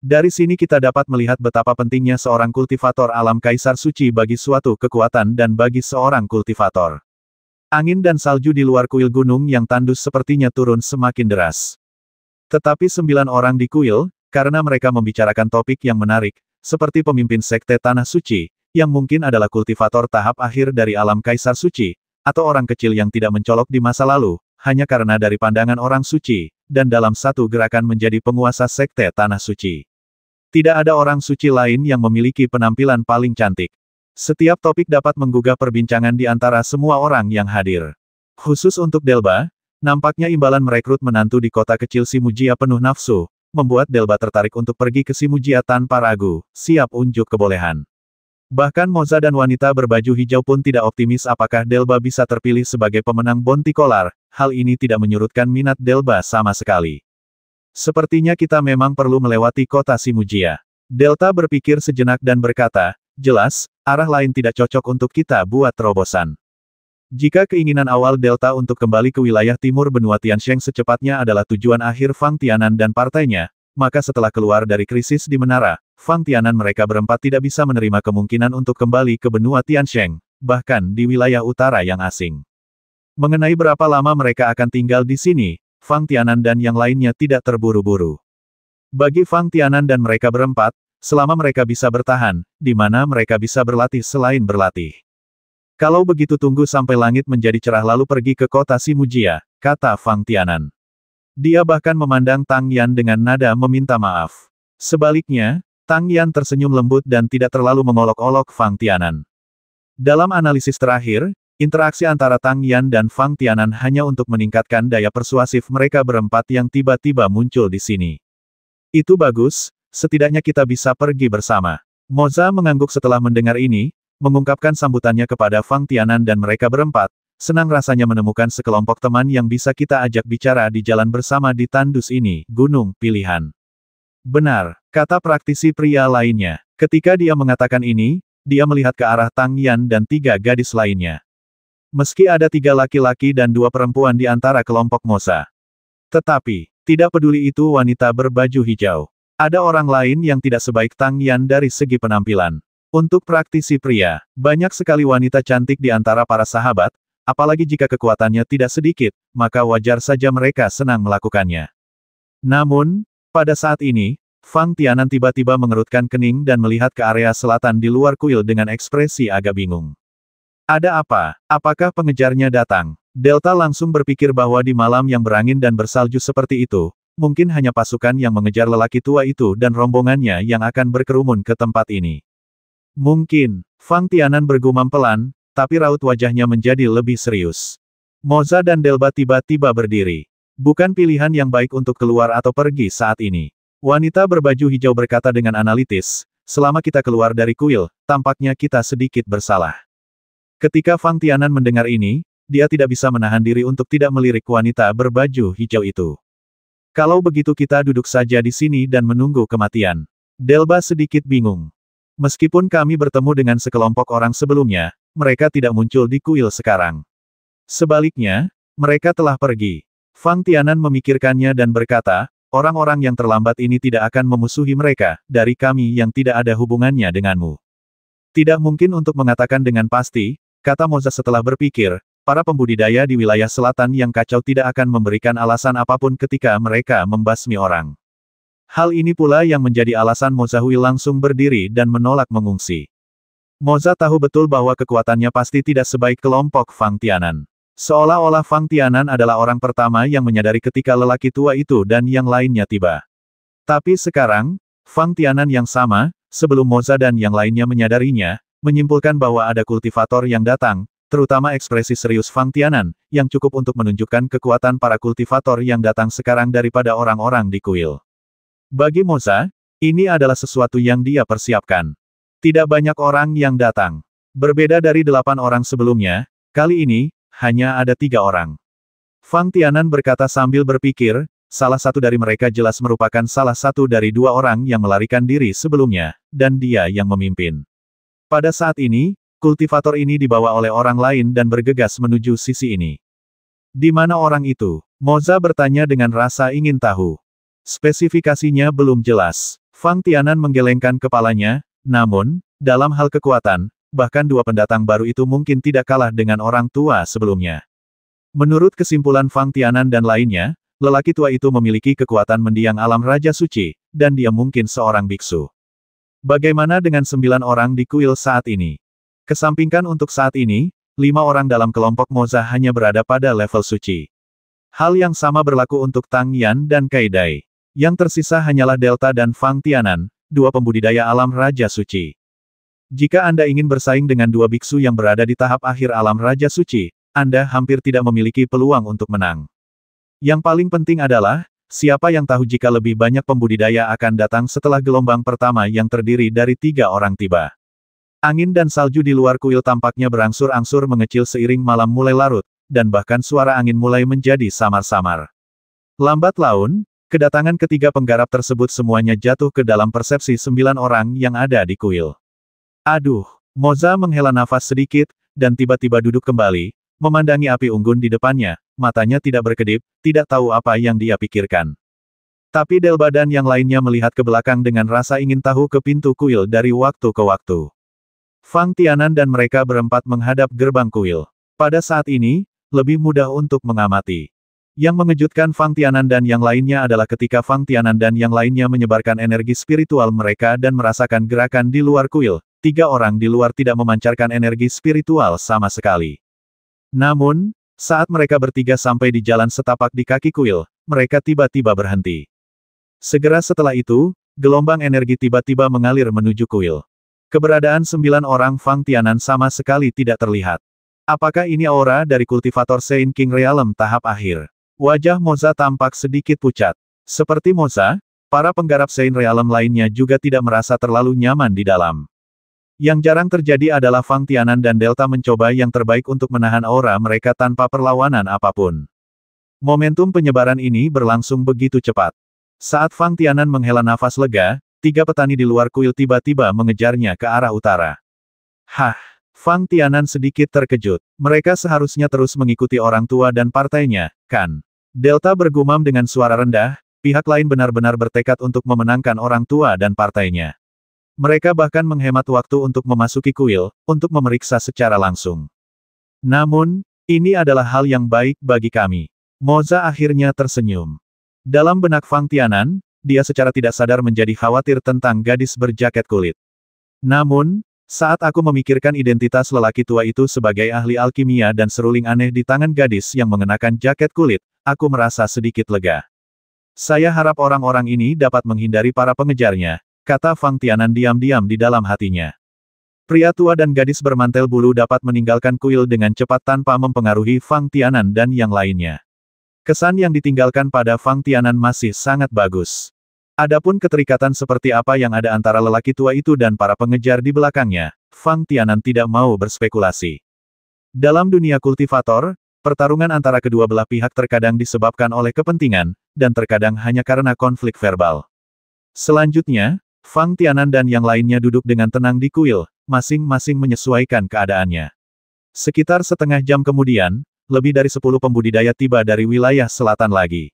Dari sini kita dapat melihat betapa pentingnya seorang kultivator alam Kaisar Suci bagi suatu kekuatan dan bagi seorang kultivator. Angin dan salju di luar kuil gunung yang tandus sepertinya turun semakin deras. Tetapi sembilan orang di kuil, karena mereka membicarakan topik yang menarik, seperti pemimpin sekte Tanah Suci, yang mungkin adalah kultivator tahap akhir dari alam Kaisar Suci, atau orang kecil yang tidak mencolok di masa lalu, hanya karena dari pandangan orang suci, dan dalam satu gerakan menjadi penguasa sekte Tanah Suci. Tidak ada orang suci lain yang memiliki penampilan paling cantik. Setiap topik dapat menggugah perbincangan di antara semua orang yang hadir. Khusus untuk Delba, Nampaknya imbalan merekrut menantu di kota kecil Simujia penuh nafsu, membuat Delba tertarik untuk pergi ke Simujia tanpa ragu, siap unjuk kebolehan. Bahkan Moza dan wanita berbaju hijau pun tidak optimis apakah Delba bisa terpilih sebagai pemenang Bonti Kolar, hal ini tidak menyurutkan minat Delba sama sekali. Sepertinya kita memang perlu melewati kota Simujia. Delta berpikir sejenak dan berkata, jelas, arah lain tidak cocok untuk kita buat terobosan. Jika keinginan awal Delta untuk kembali ke wilayah timur benua Tiansheng secepatnya adalah tujuan akhir Fang Tianan dan partainya, maka setelah keluar dari krisis di menara, Fang Tianan mereka berempat tidak bisa menerima kemungkinan untuk kembali ke benua Tiansheng, bahkan di wilayah utara yang asing. Mengenai berapa lama mereka akan tinggal di sini, Fang Tianan dan yang lainnya tidak terburu-buru. Bagi Fang Tianan dan mereka berempat, selama mereka bisa bertahan, di mana mereka bisa berlatih selain berlatih. Kalau begitu tunggu sampai langit menjadi cerah lalu pergi ke kota Simujia, kata Fang Tianan. Dia bahkan memandang Tang Yan dengan nada meminta maaf. Sebaliknya, Tang Yan tersenyum lembut dan tidak terlalu mengolok-olok Fang Tianan. Dalam analisis terakhir, interaksi antara Tang Yan dan Fang Tianan hanya untuk meningkatkan daya persuasif mereka berempat yang tiba-tiba muncul di sini. Itu bagus, setidaknya kita bisa pergi bersama. Moza mengangguk setelah mendengar ini, mengungkapkan sambutannya kepada Fang Tianan dan mereka berempat, senang rasanya menemukan sekelompok teman yang bisa kita ajak bicara di jalan bersama di tandus ini, gunung, pilihan. Benar, kata praktisi pria lainnya. Ketika dia mengatakan ini, dia melihat ke arah Tang Yan dan tiga gadis lainnya. Meski ada tiga laki-laki dan dua perempuan di antara kelompok Mosa. Tetapi, tidak peduli itu wanita berbaju hijau. Ada orang lain yang tidak sebaik Tang Yan dari segi penampilan. Untuk praktisi pria, banyak sekali wanita cantik di antara para sahabat, apalagi jika kekuatannya tidak sedikit, maka wajar saja mereka senang melakukannya. Namun, pada saat ini, Fang Tianan tiba-tiba mengerutkan kening dan melihat ke area selatan di luar kuil dengan ekspresi agak bingung. Ada apa? Apakah pengejarnya datang? Delta langsung berpikir bahwa di malam yang berangin dan bersalju seperti itu, mungkin hanya pasukan yang mengejar lelaki tua itu dan rombongannya yang akan berkerumun ke tempat ini. Mungkin, Fang Tianan bergumam pelan, tapi raut wajahnya menjadi lebih serius. Moza dan Delba tiba-tiba berdiri. Bukan pilihan yang baik untuk keluar atau pergi saat ini. Wanita berbaju hijau berkata dengan analitis, selama kita keluar dari kuil, tampaknya kita sedikit bersalah. Ketika Fang Tianan mendengar ini, dia tidak bisa menahan diri untuk tidak melirik wanita berbaju hijau itu. Kalau begitu kita duduk saja di sini dan menunggu kematian. Delba sedikit bingung. Meskipun kami bertemu dengan sekelompok orang sebelumnya, mereka tidak muncul di kuil sekarang. Sebaliknya, mereka telah pergi. Fang Tianan memikirkannya dan berkata, orang-orang yang terlambat ini tidak akan memusuhi mereka, dari kami yang tidak ada hubungannya denganmu. Tidak mungkin untuk mengatakan dengan pasti, kata Moza setelah berpikir, para pembudidaya di wilayah selatan yang kacau tidak akan memberikan alasan apapun ketika mereka membasmi orang. Hal ini pula yang menjadi alasan Mozahui langsung berdiri dan menolak mengungsi. Moza tahu betul bahwa kekuatannya pasti tidak sebaik kelompok Fang Tianan. Seolah-olah Fang Tianan adalah orang pertama yang menyadari ketika lelaki tua itu dan yang lainnya tiba. Tapi sekarang, Fang Tianan yang sama, sebelum Moza dan yang lainnya menyadarinya, menyimpulkan bahwa ada kultivator yang datang, terutama ekspresi serius Fang Tianan, yang cukup untuk menunjukkan kekuatan para kultivator yang datang sekarang daripada orang-orang di kuil. Bagi Moza, ini adalah sesuatu yang dia persiapkan. Tidak banyak orang yang datang. Berbeda dari delapan orang sebelumnya, kali ini, hanya ada tiga orang. Fang Tianan berkata sambil berpikir, salah satu dari mereka jelas merupakan salah satu dari dua orang yang melarikan diri sebelumnya, dan dia yang memimpin. Pada saat ini, kultivator ini dibawa oleh orang lain dan bergegas menuju sisi ini. Di mana orang itu? Moza bertanya dengan rasa ingin tahu. Spesifikasinya belum jelas. Fang Tianan menggelengkan kepalanya, namun, dalam hal kekuatan, bahkan dua pendatang baru itu mungkin tidak kalah dengan orang tua sebelumnya. Menurut kesimpulan Fang Tianan dan lainnya, lelaki tua itu memiliki kekuatan mendiang alam Raja Suci, dan dia mungkin seorang biksu. Bagaimana dengan sembilan orang di kuil saat ini? Kesampingkan untuk saat ini, lima orang dalam kelompok Moza hanya berada pada level suci. Hal yang sama berlaku untuk Tang Yan dan Kaidai. Yang tersisa hanyalah Delta dan Fang Tianan, dua pembudidaya alam Raja Suci. Jika Anda ingin bersaing dengan dua biksu yang berada di tahap akhir alam Raja Suci, Anda hampir tidak memiliki peluang untuk menang. Yang paling penting adalah, siapa yang tahu jika lebih banyak pembudidaya akan datang setelah gelombang pertama yang terdiri dari tiga orang tiba. Angin dan salju di luar kuil tampaknya berangsur-angsur mengecil seiring malam mulai larut, dan bahkan suara angin mulai menjadi samar-samar. Lambat laun, Kedatangan ketiga penggarap tersebut semuanya jatuh ke dalam persepsi sembilan orang yang ada di kuil. Aduh, Moza menghela nafas sedikit, dan tiba-tiba duduk kembali, memandangi api unggun di depannya, matanya tidak berkedip, tidak tahu apa yang dia pikirkan. Tapi Delba dan yang lainnya melihat ke belakang dengan rasa ingin tahu ke pintu kuil dari waktu ke waktu. Fang Tianan dan mereka berempat menghadap gerbang kuil. Pada saat ini, lebih mudah untuk mengamati. Yang mengejutkan Fang Tianan dan yang lainnya adalah ketika Fang Tianan dan yang lainnya menyebarkan energi spiritual mereka dan merasakan gerakan di luar kuil, tiga orang di luar tidak memancarkan energi spiritual sama sekali. Namun, saat mereka bertiga sampai di jalan setapak di kaki kuil, mereka tiba-tiba berhenti. Segera setelah itu, gelombang energi tiba-tiba mengalir menuju kuil. Keberadaan sembilan orang Fang Tianan sama sekali tidak terlihat. Apakah ini aura dari kultivator Saint King Realm tahap akhir? Wajah Moza tampak sedikit pucat. Seperti Moza, para penggarap Sein Realem lainnya juga tidak merasa terlalu nyaman di dalam. Yang jarang terjadi adalah Fang Tianan dan Delta mencoba yang terbaik untuk menahan aura mereka tanpa perlawanan apapun. Momentum penyebaran ini berlangsung begitu cepat. Saat Fang Tianan menghela nafas lega, tiga petani di luar kuil tiba-tiba mengejarnya ke arah utara. Hah! Fang Tianan sedikit terkejut. Mereka seharusnya terus mengikuti orang tua dan partainya, kan? Delta bergumam dengan suara rendah, pihak lain benar-benar bertekad untuk memenangkan orang tua dan partainya. Mereka bahkan menghemat waktu untuk memasuki kuil, untuk memeriksa secara langsung. Namun, ini adalah hal yang baik bagi kami. Moza akhirnya tersenyum. Dalam benak Fang Tianan, dia secara tidak sadar menjadi khawatir tentang gadis berjaket kulit. Namun, saat aku memikirkan identitas lelaki tua itu sebagai ahli alkimia dan seruling aneh di tangan gadis yang mengenakan jaket kulit, aku merasa sedikit lega. Saya harap orang-orang ini dapat menghindari para pengejarnya, kata Fang Tianan diam-diam di dalam hatinya. Pria tua dan gadis bermantel bulu dapat meninggalkan kuil dengan cepat tanpa mempengaruhi Fang Tianan dan yang lainnya. Kesan yang ditinggalkan pada Fang Tianan masih sangat bagus. Adapun keterikatan seperti apa yang ada antara lelaki tua itu dan para pengejar di belakangnya, Fang Tianan tidak mau berspekulasi. Dalam dunia kultivator, pertarungan antara kedua belah pihak terkadang disebabkan oleh kepentingan, dan terkadang hanya karena konflik verbal. Selanjutnya, Fang Tianan dan yang lainnya duduk dengan tenang di kuil, masing-masing menyesuaikan keadaannya. Sekitar setengah jam kemudian, lebih dari sepuluh pembudidaya tiba dari wilayah selatan lagi.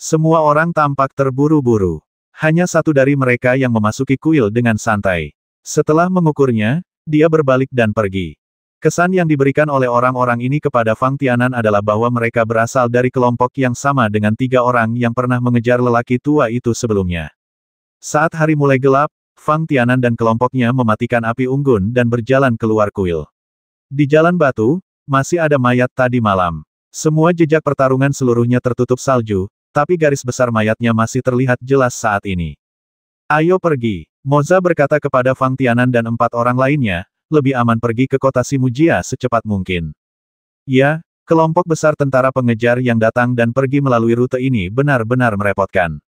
Semua orang tampak terburu-buru. Hanya satu dari mereka yang memasuki kuil dengan santai. Setelah mengukurnya, dia berbalik dan pergi. Kesan yang diberikan oleh orang-orang ini kepada Fang Tianan adalah bahwa mereka berasal dari kelompok yang sama dengan tiga orang yang pernah mengejar lelaki tua itu sebelumnya. Saat hari mulai gelap, Fang Tianan dan kelompoknya mematikan api unggun dan berjalan keluar kuil. Di jalan batu, masih ada mayat tadi malam. Semua jejak pertarungan seluruhnya tertutup salju, tapi garis besar mayatnya masih terlihat jelas saat ini. Ayo pergi, Moza berkata kepada Fang Tianan dan empat orang lainnya, lebih aman pergi ke kota Simujia secepat mungkin. Ya, kelompok besar tentara pengejar yang datang dan pergi melalui rute ini benar-benar merepotkan.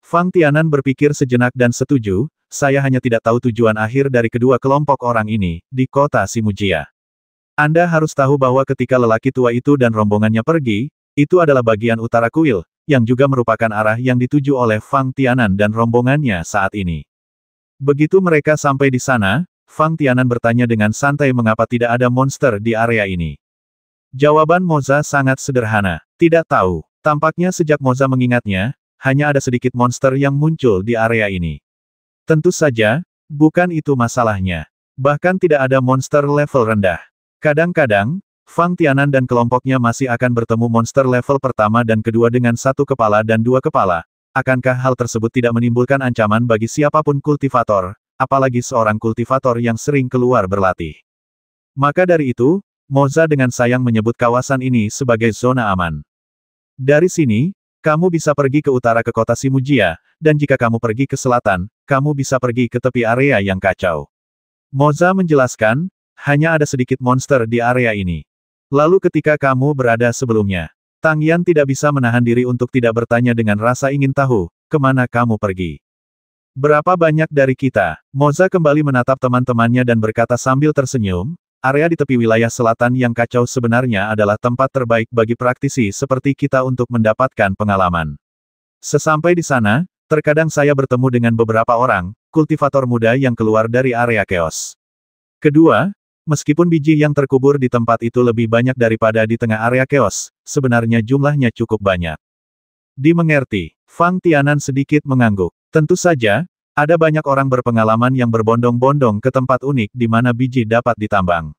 Fang Tianan berpikir sejenak dan setuju, saya hanya tidak tahu tujuan akhir dari kedua kelompok orang ini, di kota Simujia. Anda harus tahu bahwa ketika lelaki tua itu dan rombongannya pergi, itu adalah bagian utara kuil, yang juga merupakan arah yang dituju oleh Fang Tianan dan rombongannya saat ini. Begitu mereka sampai di sana, Fang Tianan bertanya dengan santai mengapa tidak ada monster di area ini. Jawaban Moza sangat sederhana, tidak tahu. Tampaknya sejak Moza mengingatnya, hanya ada sedikit monster yang muncul di area ini. Tentu saja, bukan itu masalahnya. Bahkan tidak ada monster level rendah. Kadang-kadang, Fang Tianan dan kelompoknya masih akan bertemu monster level pertama dan kedua dengan satu kepala dan dua kepala. Akankah hal tersebut tidak menimbulkan ancaman bagi siapapun kultivator, apalagi seorang kultivator yang sering keluar berlatih? Maka dari itu, Moza dengan sayang menyebut kawasan ini sebagai zona aman. Dari sini, kamu bisa pergi ke utara ke kota Simujia, dan jika kamu pergi ke selatan, kamu bisa pergi ke tepi area yang kacau. Moza menjelaskan, hanya ada sedikit monster di area ini. Lalu ketika kamu berada sebelumnya, Tang Yan tidak bisa menahan diri untuk tidak bertanya dengan rasa ingin tahu, kemana kamu pergi. Berapa banyak dari kita? Moza kembali menatap teman-temannya dan berkata sambil tersenyum, area di tepi wilayah selatan yang kacau sebenarnya adalah tempat terbaik bagi praktisi seperti kita untuk mendapatkan pengalaman. Sesampai di sana, terkadang saya bertemu dengan beberapa orang, kultivator muda yang keluar dari area keos. Kedua, Meskipun biji yang terkubur di tempat itu lebih banyak daripada di tengah area keos, sebenarnya jumlahnya cukup banyak. Dimengerti, Fang Tianan sedikit mengangguk. Tentu saja, ada banyak orang berpengalaman yang berbondong-bondong ke tempat unik di mana biji dapat ditambang.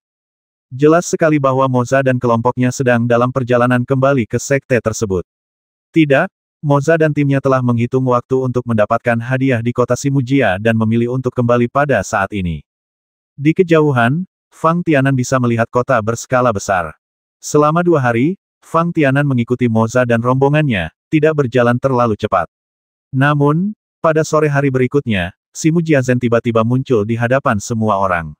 Jelas sekali bahwa Moza dan kelompoknya sedang dalam perjalanan kembali ke sekte tersebut. Tidak, Moza dan timnya telah menghitung waktu untuk mendapatkan hadiah di kota Simujia dan memilih untuk kembali pada saat ini. Di kejauhan, Fang Tianan bisa melihat kota berskala besar. Selama dua hari, Fang Tianan mengikuti Moza dan rombongannya, tidak berjalan terlalu cepat. Namun, pada sore hari berikutnya, Simu Jiazhen tiba-tiba muncul di hadapan semua orang.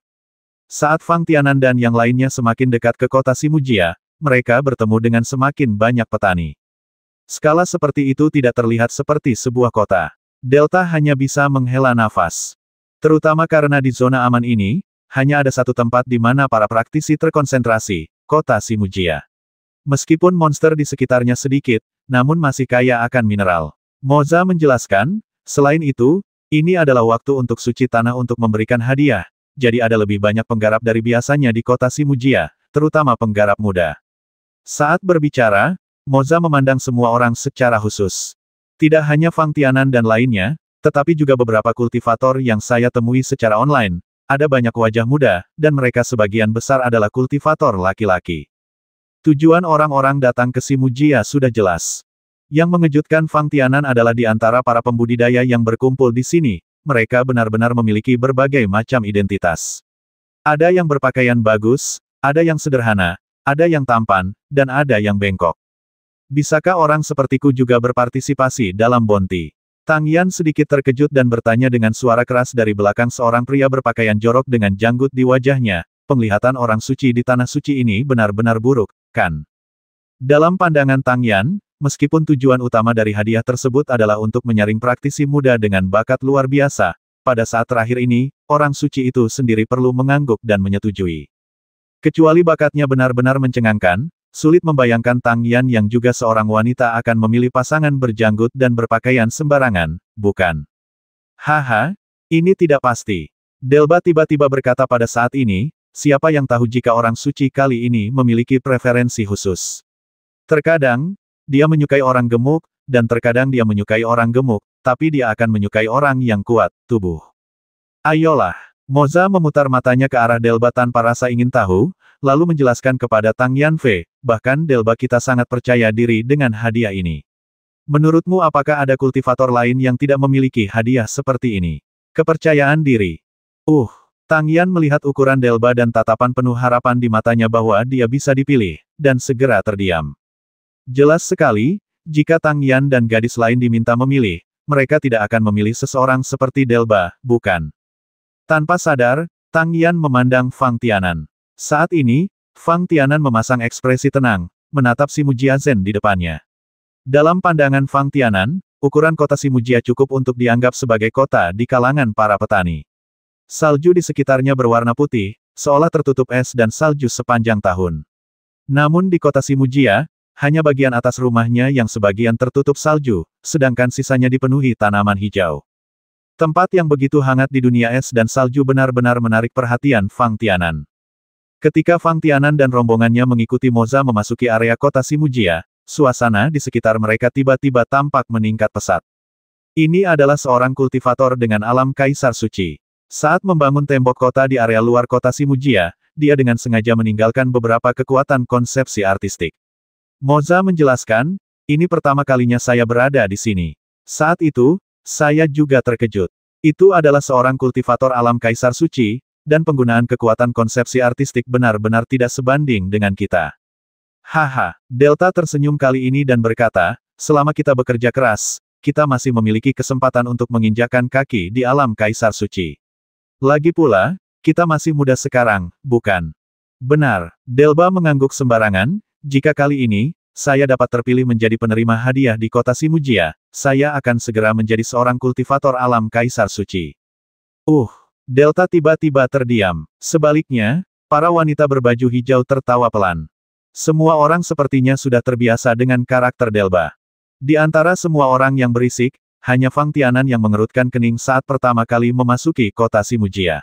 Saat Fang Tianan dan yang lainnya semakin dekat ke kota Simu Jia, mereka bertemu dengan semakin banyak petani. Skala seperti itu tidak terlihat seperti sebuah kota. Delta hanya bisa menghela nafas. Terutama karena di zona aman ini, hanya ada satu tempat di mana para praktisi terkonsentrasi, kota Simujia. Meskipun monster di sekitarnya sedikit, namun masih kaya akan mineral. Moza menjelaskan, selain itu, ini adalah waktu untuk suci tanah untuk memberikan hadiah, jadi ada lebih banyak penggarap dari biasanya di kota Simujia, terutama penggarap muda. Saat berbicara, Moza memandang semua orang secara khusus. Tidak hanya Fang Tianan dan lainnya, tetapi juga beberapa kultivator yang saya temui secara online, ada banyak wajah muda, dan mereka sebagian besar adalah kultivator laki-laki. Tujuan orang-orang datang ke Simujia sudah jelas. Yang mengejutkan Fang Tianan adalah di antara para pembudidaya yang berkumpul di sini, mereka benar-benar memiliki berbagai macam identitas. Ada yang berpakaian bagus, ada yang sederhana, ada yang tampan, dan ada yang bengkok. Bisakah orang sepertiku juga berpartisipasi dalam bonti? Tang Yan sedikit terkejut dan bertanya dengan suara keras dari belakang seorang pria berpakaian jorok dengan janggut di wajahnya, penglihatan orang suci di tanah suci ini benar-benar buruk, kan? Dalam pandangan Tang Yan, meskipun tujuan utama dari hadiah tersebut adalah untuk menyaring praktisi muda dengan bakat luar biasa, pada saat terakhir ini, orang suci itu sendiri perlu mengangguk dan menyetujui. Kecuali bakatnya benar-benar mencengangkan, Sulit membayangkan Tang Yan yang juga seorang wanita akan memilih pasangan berjanggut dan berpakaian sembarangan, bukan? Haha, ini tidak pasti. Delba tiba-tiba berkata pada saat ini, siapa yang tahu jika orang suci kali ini memiliki preferensi khusus. Terkadang, dia menyukai orang gemuk, dan terkadang dia menyukai orang gemuk, tapi dia akan menyukai orang yang kuat, tubuh. Ayolah. Moza memutar matanya ke arah Delba tanpa rasa ingin tahu, lalu menjelaskan kepada Tang Yanfei, bahkan Delba kita sangat percaya diri dengan hadiah ini. Menurutmu apakah ada kultivator lain yang tidak memiliki hadiah seperti ini? Kepercayaan diri. Uh, Tang Yan melihat ukuran Delba dan tatapan penuh harapan di matanya bahwa dia bisa dipilih, dan segera terdiam. Jelas sekali, jika Tang Yan dan gadis lain diminta memilih, mereka tidak akan memilih seseorang seperti Delba, bukan? Tanpa sadar, Tang Yan memandang Fang Tianan. Saat ini, Fang Tianan memasang ekspresi tenang, menatap si Simu Zen di depannya. Dalam pandangan Fang Tianan, ukuran kota si Mujia cukup untuk dianggap sebagai kota di kalangan para petani. Salju di sekitarnya berwarna putih, seolah tertutup es dan salju sepanjang tahun. Namun di kota Simujia, hanya bagian atas rumahnya yang sebagian tertutup salju, sedangkan sisanya dipenuhi tanaman hijau. Tempat yang begitu hangat di dunia es dan salju benar-benar menarik perhatian Fang Tianan. Ketika Fang Tianan dan rombongannya mengikuti Moza memasuki area kota Simujia, suasana di sekitar mereka tiba-tiba tampak meningkat pesat. Ini adalah seorang kultivator dengan alam Kaisar Suci. Saat membangun tembok kota di area luar kota Simujia, dia dengan sengaja meninggalkan beberapa kekuatan konsepsi artistik. Moza menjelaskan, ini pertama kalinya saya berada di sini. Saat itu, saya juga terkejut. Itu adalah seorang kultivator alam Kaisar Suci, dan penggunaan kekuatan konsepsi artistik benar-benar tidak sebanding dengan kita. Haha, Delta tersenyum kali ini dan berkata, selama kita bekerja keras, kita masih memiliki kesempatan untuk menginjakan kaki di alam Kaisar Suci. Lagi pula, kita masih muda sekarang, bukan? Benar, Delba mengangguk sembarangan, jika kali ini, saya dapat terpilih menjadi penerima hadiah di kota Simujia, saya akan segera menjadi seorang kultivator alam Kaisar Suci. Uh, Delta tiba-tiba terdiam. Sebaliknya, para wanita berbaju hijau tertawa pelan. Semua orang sepertinya sudah terbiasa dengan karakter Delba. Di antara semua orang yang berisik, hanya Fang Tianan yang mengerutkan kening saat pertama kali memasuki kota Simujia.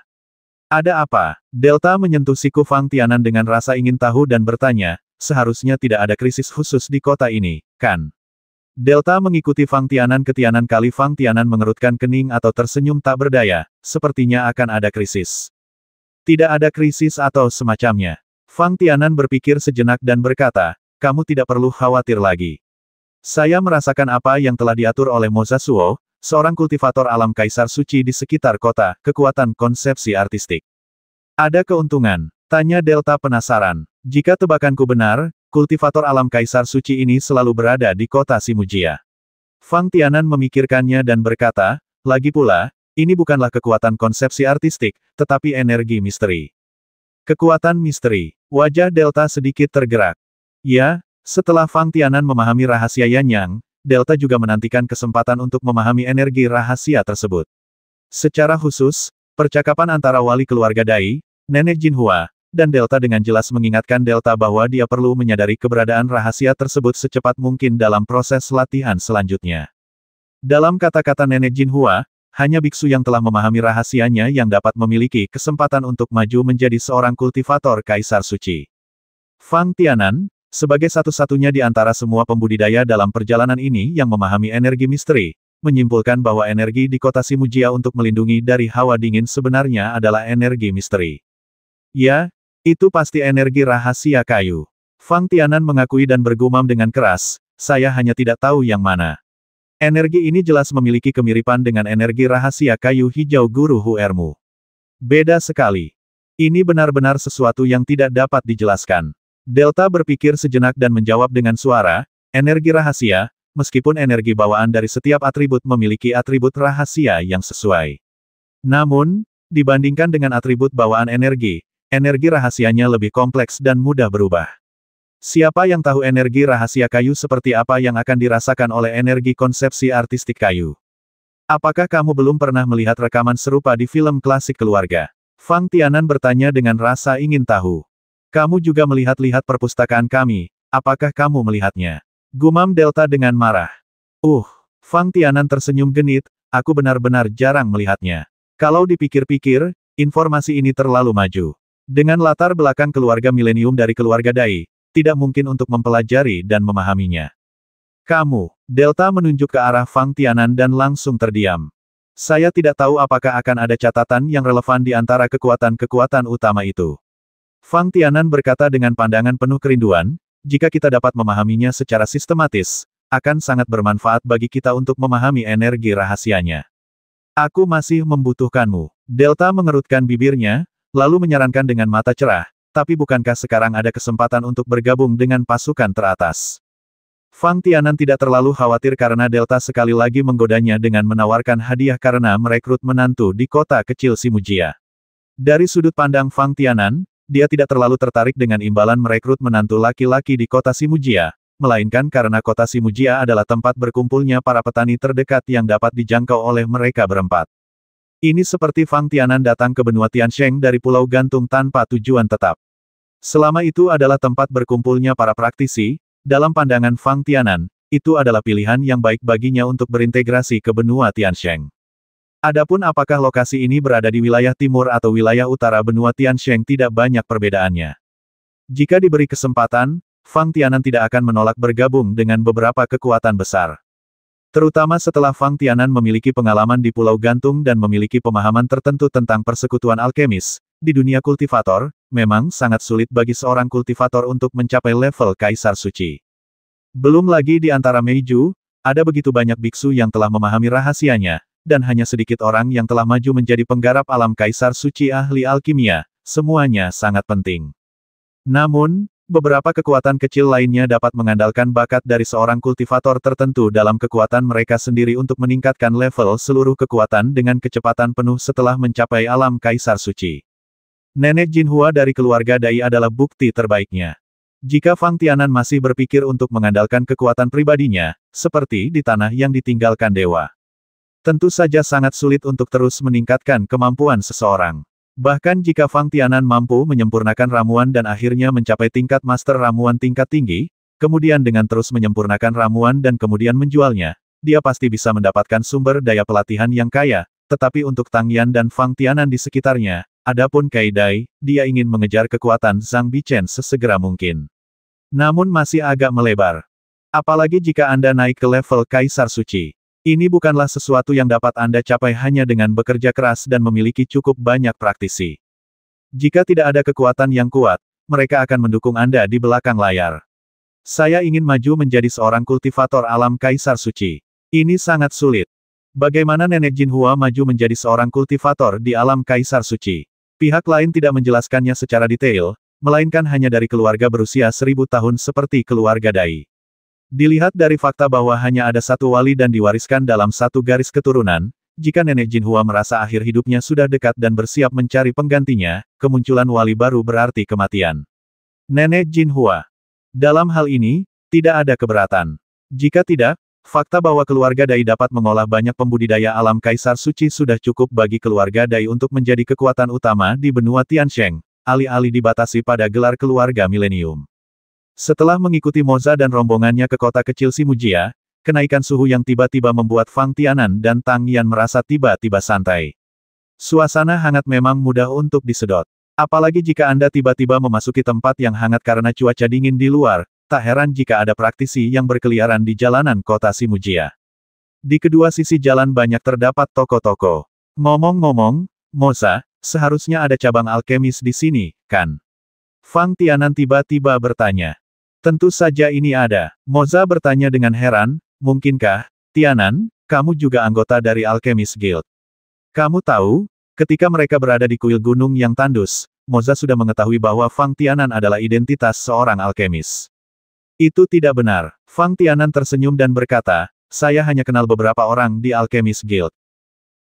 Ada apa? Delta menyentuh siku Fang Tianan dengan rasa ingin tahu dan bertanya, seharusnya tidak ada krisis khusus di kota ini, kan? Delta mengikuti Fang Tianan ke Tianan kali Fang Tianan mengerutkan kening atau tersenyum tak berdaya, sepertinya akan ada krisis. Tidak ada krisis atau semacamnya. Fang Tianan berpikir sejenak dan berkata, kamu tidak perlu khawatir lagi. Saya merasakan apa yang telah diatur oleh Moza Suo, seorang kultivator alam kaisar suci di sekitar kota, kekuatan konsepsi artistik. Ada keuntungan, Tanya Delta penasaran. Jika tebakanku benar, kultivator alam Kaisar Suci ini selalu berada di kota Simujia. Fang Tianan memikirkannya dan berkata, lagi pula, ini bukanlah kekuatan konsepsi artistik, tetapi energi misteri. Kekuatan misteri. Wajah Delta sedikit tergerak. Ya, setelah Fang Tianan memahami rahasia Yan Yang, Delta juga menantikan kesempatan untuk memahami energi rahasia tersebut. Secara khusus, percakapan antara wali keluarga Dai, Nenek Jinhua, dan Delta dengan jelas mengingatkan Delta bahwa dia perlu menyadari keberadaan rahasia tersebut secepat mungkin dalam proses latihan selanjutnya. Dalam kata-kata Nenek Jin Hua, hanya biksu yang telah memahami rahasianya yang dapat memiliki kesempatan untuk maju menjadi seorang kultivator Kaisar Suci. Fang Tianan, sebagai satu-satunya di antara semua pembudidaya dalam perjalanan ini yang memahami energi misteri, menyimpulkan bahwa energi di kota Simujia untuk melindungi dari hawa dingin sebenarnya adalah energi misteri. Ya, itu pasti energi rahasia kayu. Fang Tianan mengakui dan bergumam dengan keras, saya hanya tidak tahu yang mana. Energi ini jelas memiliki kemiripan dengan energi rahasia kayu hijau guru Huermu. Beda sekali. Ini benar-benar sesuatu yang tidak dapat dijelaskan. Delta berpikir sejenak dan menjawab dengan suara, energi rahasia, meskipun energi bawaan dari setiap atribut memiliki atribut rahasia yang sesuai. Namun, dibandingkan dengan atribut bawaan energi, Energi rahasianya lebih kompleks dan mudah berubah. Siapa yang tahu energi rahasia kayu seperti apa yang akan dirasakan oleh energi konsepsi artistik kayu? Apakah kamu belum pernah melihat rekaman serupa di film klasik keluarga? Fang Tianan bertanya dengan rasa ingin tahu. Kamu juga melihat-lihat perpustakaan kami, apakah kamu melihatnya? Gumam Delta dengan marah. Uh, Fang Tianan tersenyum genit, aku benar-benar jarang melihatnya. Kalau dipikir-pikir, informasi ini terlalu maju. Dengan latar belakang keluarga milenium dari keluarga Dai, tidak mungkin untuk mempelajari dan memahaminya. Kamu, Delta menunjuk ke arah Fang Tianan dan langsung terdiam. Saya tidak tahu apakah akan ada catatan yang relevan di antara kekuatan-kekuatan utama itu. Fang Tianan berkata dengan pandangan penuh kerinduan, jika kita dapat memahaminya secara sistematis, akan sangat bermanfaat bagi kita untuk memahami energi rahasianya. Aku masih membutuhkanmu. Delta mengerutkan bibirnya, Lalu menyarankan dengan mata cerah, tapi bukankah sekarang ada kesempatan untuk bergabung dengan pasukan teratas? Fang Tianan tidak terlalu khawatir karena Delta sekali lagi menggodanya dengan menawarkan hadiah karena merekrut menantu di kota kecil Simujia. Dari sudut pandang Fang Tianan, dia tidak terlalu tertarik dengan imbalan merekrut menantu laki-laki di kota Simujia, melainkan karena kota Simujia adalah tempat berkumpulnya para petani terdekat yang dapat dijangkau oleh mereka berempat. Ini seperti Fang Tianan datang ke benua Tiansheng dari Pulau Gantung tanpa tujuan tetap. Selama itu adalah tempat berkumpulnya para praktisi, dalam pandangan Fang Tianan, itu adalah pilihan yang baik baginya untuk berintegrasi ke benua Tiansheng. Adapun apakah lokasi ini berada di wilayah timur atau wilayah utara benua Tiansheng tidak banyak perbedaannya. Jika diberi kesempatan, Fang Tianan tidak akan menolak bergabung dengan beberapa kekuatan besar. Terutama setelah Fang Tianan memiliki pengalaman di Pulau Gantung dan memiliki pemahaman tertentu tentang persekutuan alkemis, di dunia kultivator, memang sangat sulit bagi seorang kultivator untuk mencapai level Kaisar Suci. Belum lagi di antara Meiju, ada begitu banyak biksu yang telah memahami rahasianya, dan hanya sedikit orang yang telah maju menjadi penggarap alam Kaisar Suci ahli alkimia, semuanya sangat penting. Namun, Beberapa kekuatan kecil lainnya dapat mengandalkan bakat dari seorang kultivator tertentu dalam kekuatan mereka sendiri untuk meningkatkan level seluruh kekuatan dengan kecepatan penuh setelah mencapai alam Kaisar Suci. Nenek Jinhua dari keluarga Dai adalah bukti terbaiknya. Jika Fang Tianan masih berpikir untuk mengandalkan kekuatan pribadinya, seperti di tanah yang ditinggalkan dewa. Tentu saja sangat sulit untuk terus meningkatkan kemampuan seseorang. Bahkan jika Fang Tianan mampu menyempurnakan ramuan dan akhirnya mencapai tingkat master ramuan tingkat tinggi, kemudian dengan terus menyempurnakan ramuan dan kemudian menjualnya, dia pasti bisa mendapatkan sumber daya pelatihan yang kaya, tetapi untuk Tang Yan dan Fang Tianan di sekitarnya, adapun Kai Dai, dia ingin mengejar kekuatan Zhang Bichen sesegera mungkin. Namun masih agak melebar. Apalagi jika Anda naik ke level Kaisar Suci. Ini bukanlah sesuatu yang dapat Anda capai hanya dengan bekerja keras dan memiliki cukup banyak praktisi. Jika tidak ada kekuatan yang kuat, mereka akan mendukung Anda di belakang layar. Saya ingin maju menjadi seorang kultivator alam Kaisar Suci. Ini sangat sulit. Bagaimana Nenek Jin Hua maju menjadi seorang kultivator di alam Kaisar Suci? Pihak lain tidak menjelaskannya secara detail, melainkan hanya dari keluarga berusia seribu tahun seperti keluarga Dai. Dilihat dari fakta bahwa hanya ada satu wali dan diwariskan dalam satu garis keturunan, jika nenek Jin Hua merasa akhir hidupnya sudah dekat dan bersiap mencari penggantinya, kemunculan wali baru berarti kematian. Nenek Jin Hua. Dalam hal ini, tidak ada keberatan. Jika tidak, fakta bahwa keluarga Dai dapat mengolah banyak pembudidaya alam Kaisar Suci sudah cukup bagi keluarga Dai untuk menjadi kekuatan utama di benua Tiansheng, alih-alih dibatasi pada gelar keluarga milenium. Setelah mengikuti Moza dan rombongannya ke kota kecil Simujia, kenaikan suhu yang tiba-tiba membuat Fang Tianan dan Tang Yan merasa tiba-tiba santai. Suasana hangat memang mudah untuk disedot. Apalagi jika Anda tiba-tiba memasuki tempat yang hangat karena cuaca dingin di luar, tak heran jika ada praktisi yang berkeliaran di jalanan kota Simujia. Di kedua sisi jalan banyak terdapat toko-toko. Ngomong-ngomong, Moza, seharusnya ada cabang alkemis di sini, kan? Fang Tianan tiba-tiba bertanya. Tentu saja ini ada. Moza bertanya dengan heran, mungkinkah, Tianan, kamu juga anggota dari Alchemist Guild? Kamu tahu, ketika mereka berada di kuil gunung yang tandus, Moza sudah mengetahui bahwa Fang Tianan adalah identitas seorang alkemis. Itu tidak benar. Fang Tianan tersenyum dan berkata, saya hanya kenal beberapa orang di Alchemist Guild.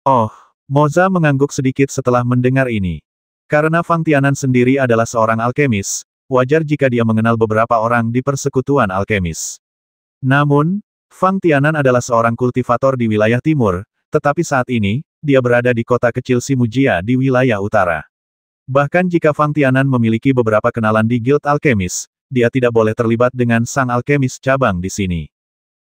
Oh, Moza mengangguk sedikit setelah mendengar ini. Karena Fang Tianan sendiri adalah seorang alkemis, wajar jika dia mengenal beberapa orang di persekutuan alkemis. Namun, Fang Tianan adalah seorang kultivator di wilayah timur, tetapi saat ini, dia berada di kota kecil Simujia di wilayah utara. Bahkan jika Fang Tianan memiliki beberapa kenalan di Guild Alkemis, dia tidak boleh terlibat dengan sang alkemis cabang di sini.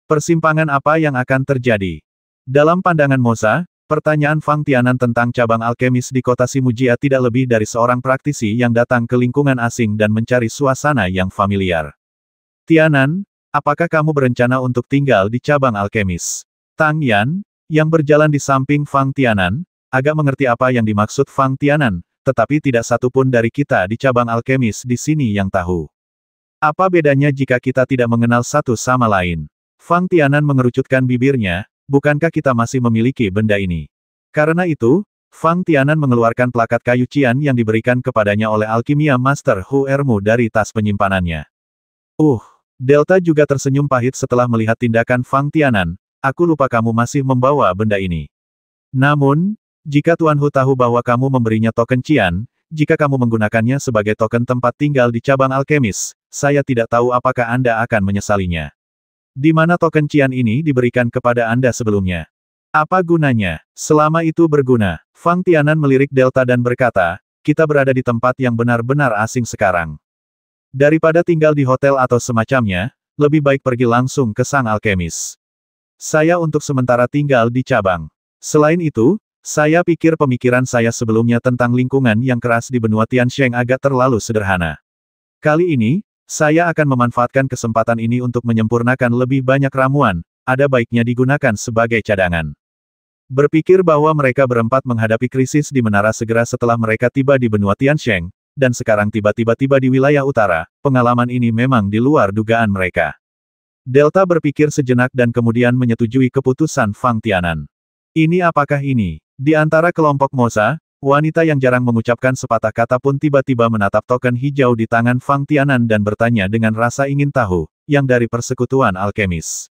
Persimpangan apa yang akan terjadi? Dalam pandangan Mosa, Pertanyaan Fang Tianan tentang cabang alkemis di kota Simujia tidak lebih dari seorang praktisi yang datang ke lingkungan asing dan mencari suasana yang familiar. Tianan, apakah kamu berencana untuk tinggal di cabang alkemis? Tang Yan, yang berjalan di samping Fang Tianan, agak mengerti apa yang dimaksud Fang Tianan, tetapi tidak satupun dari kita di cabang alkemis di sini yang tahu. Apa bedanya jika kita tidak mengenal satu sama lain? Fang Tianan mengerucutkan bibirnya, bukankah kita masih memiliki benda ini? Karena itu, Fang Tianan mengeluarkan plakat kayu Cian yang diberikan kepadanya oleh alkimia Master Hu Ermu dari tas penyimpanannya. Uh, Delta juga tersenyum pahit setelah melihat tindakan Fang Tianan, aku lupa kamu masih membawa benda ini. Namun, jika Tuan Hu tahu bahwa kamu memberinya token Cian, jika kamu menggunakannya sebagai token tempat tinggal di cabang alkemis, saya tidak tahu apakah Anda akan menyesalinya. Di mana token Cian ini diberikan kepada Anda sebelumnya? Apa gunanya? Selama itu berguna. Fang Tianan melirik Delta dan berkata, kita berada di tempat yang benar-benar asing sekarang. Daripada tinggal di hotel atau semacamnya, lebih baik pergi langsung ke sang alkemis. Saya untuk sementara tinggal di cabang. Selain itu, saya pikir pemikiran saya sebelumnya tentang lingkungan yang keras di benua Tian Sheng agak terlalu sederhana. Kali ini, saya akan memanfaatkan kesempatan ini untuk menyempurnakan lebih banyak ramuan, ada baiknya digunakan sebagai cadangan. Berpikir bahwa mereka berempat menghadapi krisis di menara segera setelah mereka tiba di benua Tiansheng, dan sekarang tiba-tiba tiba di wilayah utara, pengalaman ini memang di luar dugaan mereka. Delta berpikir sejenak dan kemudian menyetujui keputusan Fang Tianan. Ini apakah ini? Di antara kelompok Mosa, Wanita yang jarang mengucapkan sepatah kata pun tiba-tiba menatap token hijau di tangan Fang Tianan dan bertanya dengan rasa ingin tahu, yang dari persekutuan alkemis.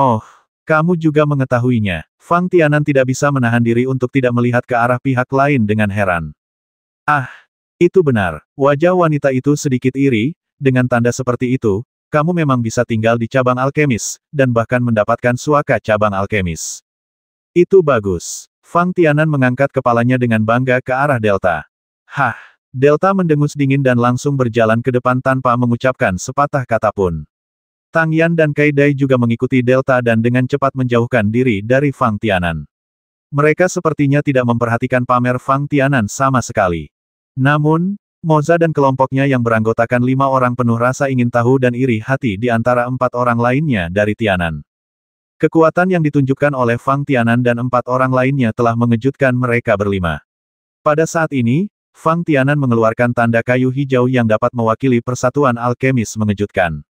Oh, kamu juga mengetahuinya. Fang Tianan tidak bisa menahan diri untuk tidak melihat ke arah pihak lain dengan heran. Ah, itu benar. Wajah wanita itu sedikit iri, dengan tanda seperti itu, kamu memang bisa tinggal di cabang alkemis, dan bahkan mendapatkan suaka cabang alkemis. Itu bagus. Fang Tianan mengangkat kepalanya dengan bangga ke arah Delta. Hah! Delta mendengus dingin dan langsung berjalan ke depan tanpa mengucapkan sepatah kata pun. Tang Yan dan Kai Dai juga mengikuti Delta dan dengan cepat menjauhkan diri dari Fang Tianan. Mereka sepertinya tidak memperhatikan pamer Fang Tianan sama sekali. Namun, Moza dan kelompoknya yang beranggotakan lima orang penuh rasa ingin tahu dan iri hati di antara empat orang lainnya dari Tianan. Kekuatan yang ditunjukkan oleh Fang Tianan dan empat orang lainnya telah mengejutkan mereka berlima. Pada saat ini, Fang Tianan mengeluarkan tanda kayu hijau yang dapat mewakili persatuan alkemis mengejutkan.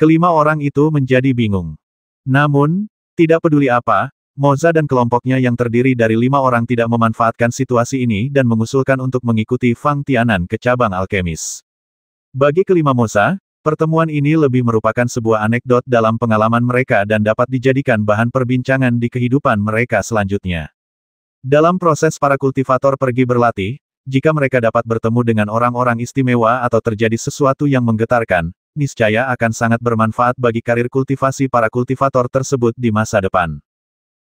Kelima orang itu menjadi bingung. Namun, tidak peduli apa, Moza dan kelompoknya yang terdiri dari lima orang tidak memanfaatkan situasi ini dan mengusulkan untuk mengikuti Fang Tianan ke cabang alkemis. Bagi kelima Moza, Pertemuan ini lebih merupakan sebuah anekdot dalam pengalaman mereka dan dapat dijadikan bahan perbincangan di kehidupan mereka selanjutnya. Dalam proses para kultivator pergi berlatih, jika mereka dapat bertemu dengan orang-orang istimewa atau terjadi sesuatu yang menggetarkan, niscaya akan sangat bermanfaat bagi karir kultivasi para kultivator tersebut di masa depan.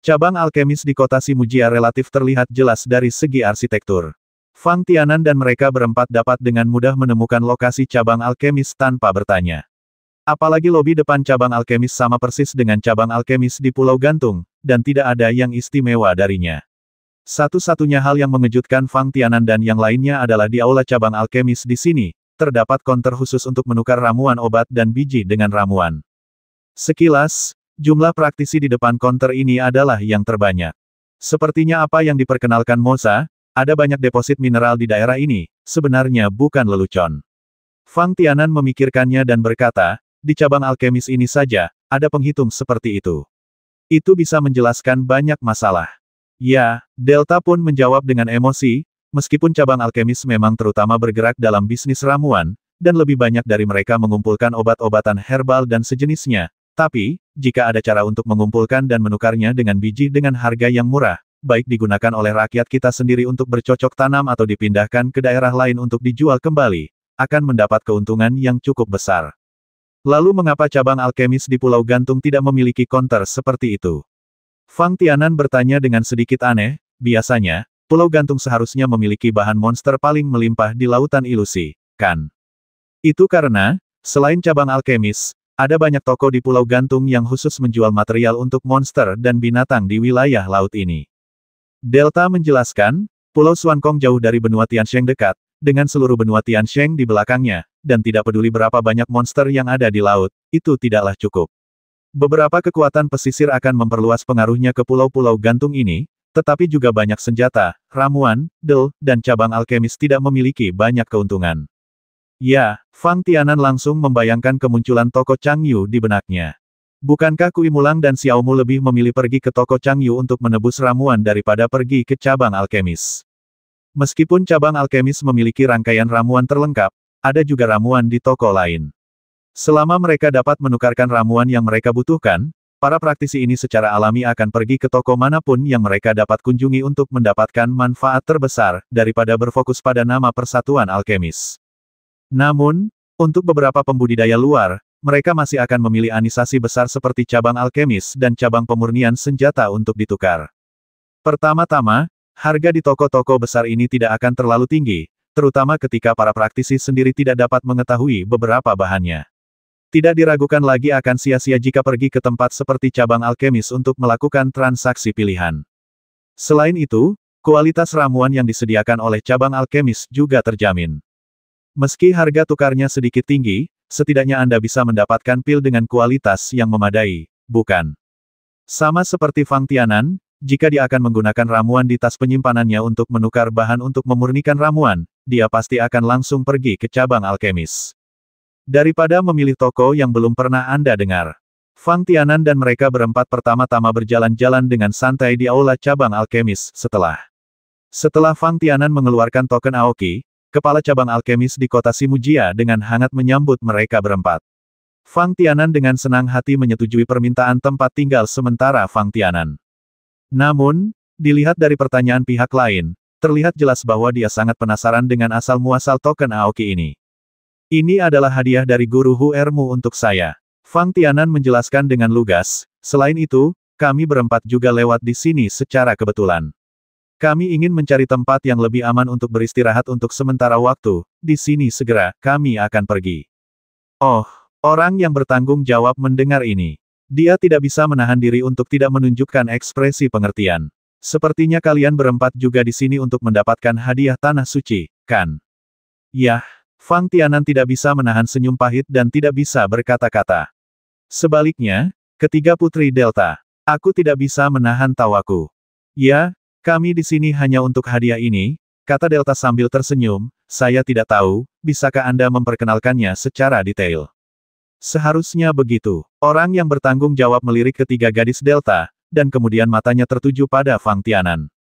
Cabang alkemis di kota Simujia relatif terlihat jelas dari segi arsitektur. Fang Tianan dan mereka berempat dapat dengan mudah menemukan lokasi cabang alkemis tanpa bertanya. Apalagi lobi depan cabang alkemis sama persis dengan cabang alkemis di Pulau Gantung, dan tidak ada yang istimewa darinya. Satu-satunya hal yang mengejutkan Fang Tianan dan yang lainnya adalah di aula cabang alkemis di sini, terdapat konter khusus untuk menukar ramuan obat dan biji dengan ramuan. Sekilas, jumlah praktisi di depan konter ini adalah yang terbanyak. Sepertinya apa yang diperkenalkan Moza, ada banyak deposit mineral di daerah ini, sebenarnya bukan lelucon. Fang Tianan memikirkannya dan berkata, di cabang alkemis ini saja, ada penghitung seperti itu. Itu bisa menjelaskan banyak masalah. Ya, Delta pun menjawab dengan emosi, meskipun cabang alkemis memang terutama bergerak dalam bisnis ramuan, dan lebih banyak dari mereka mengumpulkan obat-obatan herbal dan sejenisnya, tapi, jika ada cara untuk mengumpulkan dan menukarnya dengan biji dengan harga yang murah, baik digunakan oleh rakyat kita sendiri untuk bercocok tanam atau dipindahkan ke daerah lain untuk dijual kembali, akan mendapat keuntungan yang cukup besar. Lalu mengapa cabang alkemis di Pulau Gantung tidak memiliki konter seperti itu? Fang Tianan bertanya dengan sedikit aneh, biasanya, Pulau Gantung seharusnya memiliki bahan monster paling melimpah di lautan ilusi, kan? Itu karena, selain cabang alkemis, ada banyak toko di Pulau Gantung yang khusus menjual material untuk monster dan binatang di wilayah laut ini. Delta menjelaskan, Pulau Suankong jauh dari benua Tiansheng dekat, dengan seluruh benua Tiansheng di belakangnya, dan tidak peduli berapa banyak monster yang ada di laut, itu tidaklah cukup. Beberapa kekuatan pesisir akan memperluas pengaruhnya ke pulau-pulau gantung ini, tetapi juga banyak senjata, ramuan, del, dan cabang alkemis tidak memiliki banyak keuntungan. Ya, Fang Tianan langsung membayangkan kemunculan toko Chang Yu di benaknya. Bukankah Kui Mulang dan Xiao Mu lebih memilih pergi ke toko Chang Yu untuk menebus ramuan daripada pergi ke cabang alkemis? Meskipun cabang alkemis memiliki rangkaian ramuan terlengkap, ada juga ramuan di toko lain. Selama mereka dapat menukarkan ramuan yang mereka butuhkan, para praktisi ini secara alami akan pergi ke toko manapun yang mereka dapat kunjungi untuk mendapatkan manfaat terbesar, daripada berfokus pada nama persatuan alkemis. Namun, untuk beberapa pembudidaya luar, mereka masih akan memilih anisasi besar seperti cabang alkemis dan cabang pemurnian senjata untuk ditukar. Pertama-tama, harga di toko-toko besar ini tidak akan terlalu tinggi, terutama ketika para praktisi sendiri tidak dapat mengetahui beberapa bahannya. Tidak diragukan lagi akan sia-sia jika pergi ke tempat seperti cabang alkemis untuk melakukan transaksi pilihan. Selain itu, kualitas ramuan yang disediakan oleh cabang alkemis juga terjamin. Meski harga tukarnya sedikit tinggi, setidaknya Anda bisa mendapatkan pil dengan kualitas yang memadai, bukan? Sama seperti Fang Tianan, jika dia akan menggunakan ramuan di tas penyimpanannya untuk menukar bahan untuk memurnikan ramuan, dia pasti akan langsung pergi ke cabang alkemis. Daripada memilih toko yang belum pernah Anda dengar. Fang Tianan dan mereka berempat pertama-tama berjalan-jalan dengan santai di aula cabang alkemis, setelah. Setelah Fang Tianan mengeluarkan token Aoki, Kepala cabang alkemis di kota Simujia dengan hangat menyambut mereka berempat. Fang Tianan dengan senang hati menyetujui permintaan tempat tinggal sementara Fang Tianan. Namun, dilihat dari pertanyaan pihak lain, terlihat jelas bahwa dia sangat penasaran dengan asal-muasal token Aoki ini. Ini adalah hadiah dari guru Hu Ermu untuk saya. Fang Tianan menjelaskan dengan lugas, selain itu, kami berempat juga lewat di sini secara kebetulan. Kami ingin mencari tempat yang lebih aman untuk beristirahat untuk sementara waktu, di sini segera, kami akan pergi. Oh, orang yang bertanggung jawab mendengar ini. Dia tidak bisa menahan diri untuk tidak menunjukkan ekspresi pengertian. Sepertinya kalian berempat juga di sini untuk mendapatkan hadiah tanah suci, kan? Yah, Fang Tianan tidak bisa menahan senyum pahit dan tidak bisa berkata-kata. Sebaliknya, ketiga putri Delta, aku tidak bisa menahan tawaku. Ya, kami di sini hanya untuk hadiah ini, kata Delta sambil tersenyum, saya tidak tahu, bisakah Anda memperkenalkannya secara detail. Seharusnya begitu. Orang yang bertanggung jawab melirik ketiga gadis Delta, dan kemudian matanya tertuju pada Fang Tianan.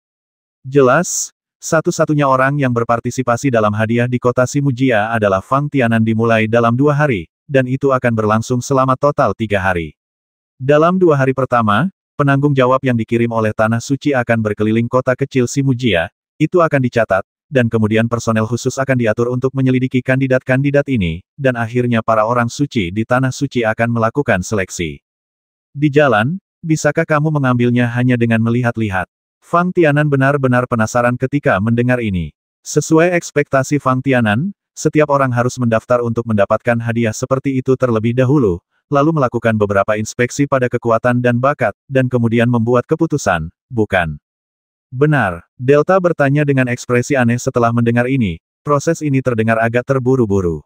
Jelas, satu-satunya orang yang berpartisipasi dalam hadiah di kota Simujia adalah Fang Tianan dimulai dalam dua hari, dan itu akan berlangsung selama total tiga hari. Dalam dua hari pertama, penanggung jawab yang dikirim oleh Tanah Suci akan berkeliling kota kecil Simujia, itu akan dicatat, dan kemudian personel khusus akan diatur untuk menyelidiki kandidat-kandidat ini, dan akhirnya para orang suci di Tanah Suci akan melakukan seleksi. Di jalan, bisakah kamu mengambilnya hanya dengan melihat-lihat? Fang Tianan benar-benar penasaran ketika mendengar ini. Sesuai ekspektasi Fang Tianan, setiap orang harus mendaftar untuk mendapatkan hadiah seperti itu terlebih dahulu, lalu melakukan beberapa inspeksi pada kekuatan dan bakat, dan kemudian membuat keputusan, bukan. Benar, Delta bertanya dengan ekspresi aneh setelah mendengar ini, proses ini terdengar agak terburu-buru.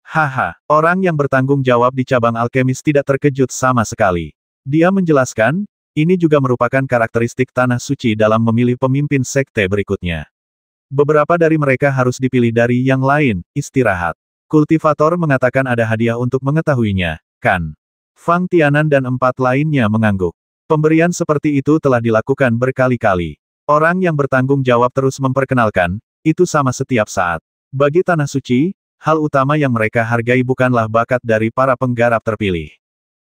Haha, orang yang bertanggung jawab di cabang alkemis tidak terkejut sama sekali. Dia menjelaskan, ini juga merupakan karakteristik tanah suci dalam memilih pemimpin sekte berikutnya. Beberapa dari mereka harus dipilih dari yang lain, istirahat. Kultivator mengatakan ada hadiah untuk mengetahuinya, Kan. Fang Tianan dan empat lainnya mengangguk. Pemberian seperti itu telah dilakukan berkali-kali. Orang yang bertanggung jawab terus memperkenalkan, itu sama setiap saat. Bagi Tanah Suci, hal utama yang mereka hargai bukanlah bakat dari para penggarap terpilih.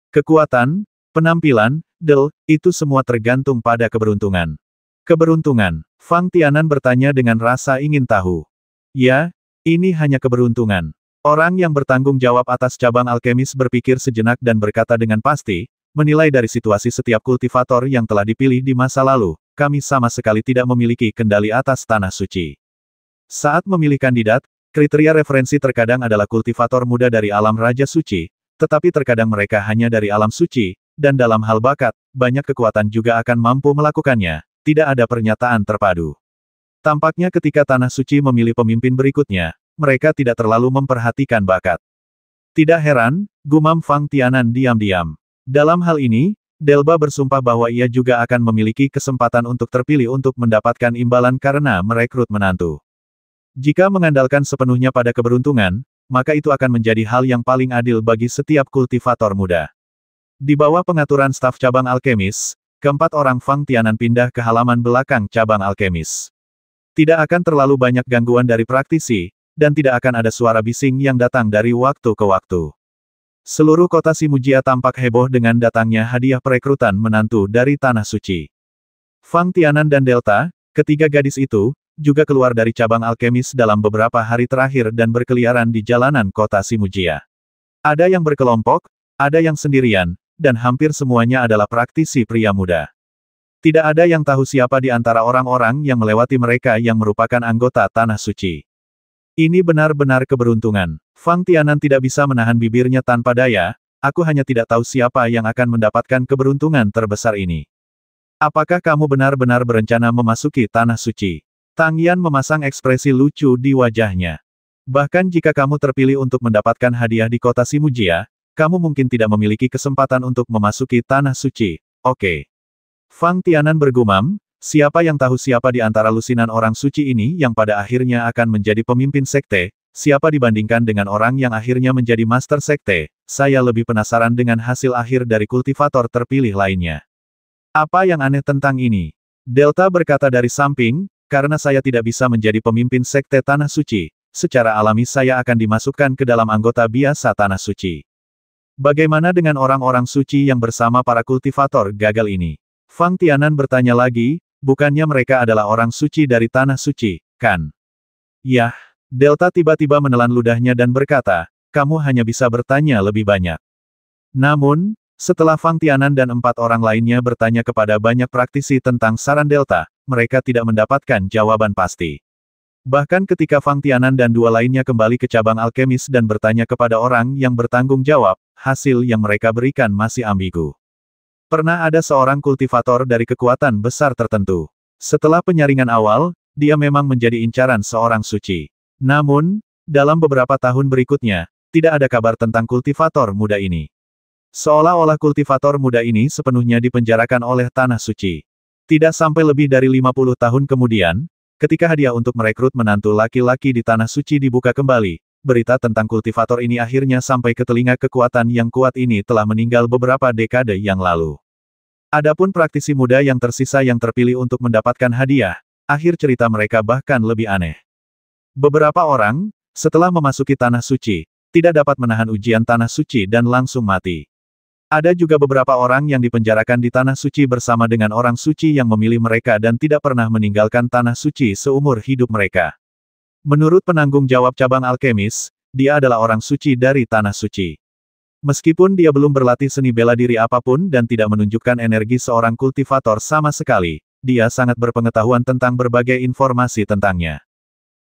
Kekuatan, penampilan, del, itu semua tergantung pada keberuntungan. Keberuntungan, Fang Tianan bertanya dengan rasa ingin tahu. Ya, ini hanya keberuntungan. Orang yang bertanggung jawab atas cabang alkemis berpikir sejenak dan berkata dengan pasti, menilai dari situasi setiap kultivator yang telah dipilih di masa lalu, kami sama sekali tidak memiliki kendali atas tanah suci. Saat memilih kandidat, kriteria referensi terkadang adalah kultivator muda dari alam Raja Suci, tetapi terkadang mereka hanya dari alam suci, dan dalam hal bakat, banyak kekuatan juga akan mampu melakukannya, tidak ada pernyataan terpadu. Tampaknya ketika Tanah Suci memilih pemimpin berikutnya, mereka tidak terlalu memperhatikan bakat. Tidak heran, gumam Fang Tianan diam-diam. Dalam hal ini, Delba bersumpah bahwa ia juga akan memiliki kesempatan untuk terpilih untuk mendapatkan imbalan karena merekrut menantu. Jika mengandalkan sepenuhnya pada keberuntungan, maka itu akan menjadi hal yang paling adil bagi setiap kultivator muda. Di bawah pengaturan staf cabang alkemis, keempat orang Fang Tianan pindah ke halaman belakang cabang alkemis. Tidak akan terlalu banyak gangguan dari praktisi, dan tidak akan ada suara bising yang datang dari waktu ke waktu. Seluruh kota Simujia tampak heboh dengan datangnya hadiah perekrutan menantu dari Tanah Suci. Fang Tianan dan Delta, ketiga gadis itu, juga keluar dari cabang alkemis dalam beberapa hari terakhir dan berkeliaran di jalanan kota Simujia. Ada yang berkelompok, ada yang sendirian, dan hampir semuanya adalah praktisi pria muda. Tidak ada yang tahu siapa di antara orang-orang yang melewati mereka yang merupakan anggota Tanah Suci. Ini benar-benar keberuntungan. Fang Tianan tidak bisa menahan bibirnya tanpa daya, aku hanya tidak tahu siapa yang akan mendapatkan keberuntungan terbesar ini. Apakah kamu benar-benar berencana memasuki Tanah Suci? Tang Yan memasang ekspresi lucu di wajahnya. Bahkan jika kamu terpilih untuk mendapatkan hadiah di kota Simujia, kamu mungkin tidak memiliki kesempatan untuk memasuki Tanah Suci. Oke. Okay. Fang Tianan bergumam, Siapa yang tahu siapa di antara lusinan orang suci ini yang pada akhirnya akan menjadi pemimpin sekte, siapa dibandingkan dengan orang yang akhirnya menjadi master sekte, saya lebih penasaran dengan hasil akhir dari kultivator terpilih lainnya. Apa yang aneh tentang ini? Delta berkata dari samping, karena saya tidak bisa menjadi pemimpin sekte Tanah Suci, secara alami saya akan dimasukkan ke dalam anggota biasa Tanah Suci. Bagaimana dengan orang-orang suci yang bersama para kultivator gagal ini? Fang Tianan bertanya lagi, Bukannya mereka adalah orang suci dari tanah suci, kan? Yah, Delta tiba-tiba menelan ludahnya dan berkata, kamu hanya bisa bertanya lebih banyak. Namun, setelah Fang Tianan dan empat orang lainnya bertanya kepada banyak praktisi tentang saran Delta, mereka tidak mendapatkan jawaban pasti. Bahkan ketika Fang Tianan dan dua lainnya kembali ke cabang alkemis dan bertanya kepada orang yang bertanggung jawab, hasil yang mereka berikan masih ambigu. Pernah ada seorang kultivator dari kekuatan besar tertentu. Setelah penyaringan awal, dia memang menjadi incaran seorang suci. Namun, dalam beberapa tahun berikutnya, tidak ada kabar tentang kultivator muda ini. Seolah-olah kultivator muda ini sepenuhnya dipenjarakan oleh Tanah Suci. Tidak sampai lebih dari 50 tahun kemudian, ketika hadiah untuk merekrut menantu laki-laki di Tanah Suci dibuka kembali, berita tentang kultivator ini akhirnya sampai ke telinga kekuatan yang kuat ini telah meninggal beberapa dekade yang lalu. Adapun praktisi muda yang tersisa yang terpilih untuk mendapatkan hadiah, akhir cerita mereka bahkan lebih aneh. Beberapa orang, setelah memasuki Tanah Suci, tidak dapat menahan ujian Tanah Suci dan langsung mati. Ada juga beberapa orang yang dipenjarakan di Tanah Suci bersama dengan orang suci yang memilih mereka dan tidak pernah meninggalkan Tanah Suci seumur hidup mereka. Menurut penanggung jawab cabang alkemis, dia adalah orang suci dari tanah suci. Meskipun dia belum berlatih seni bela diri apapun dan tidak menunjukkan energi seorang kultivator sama sekali, dia sangat berpengetahuan tentang berbagai informasi tentangnya.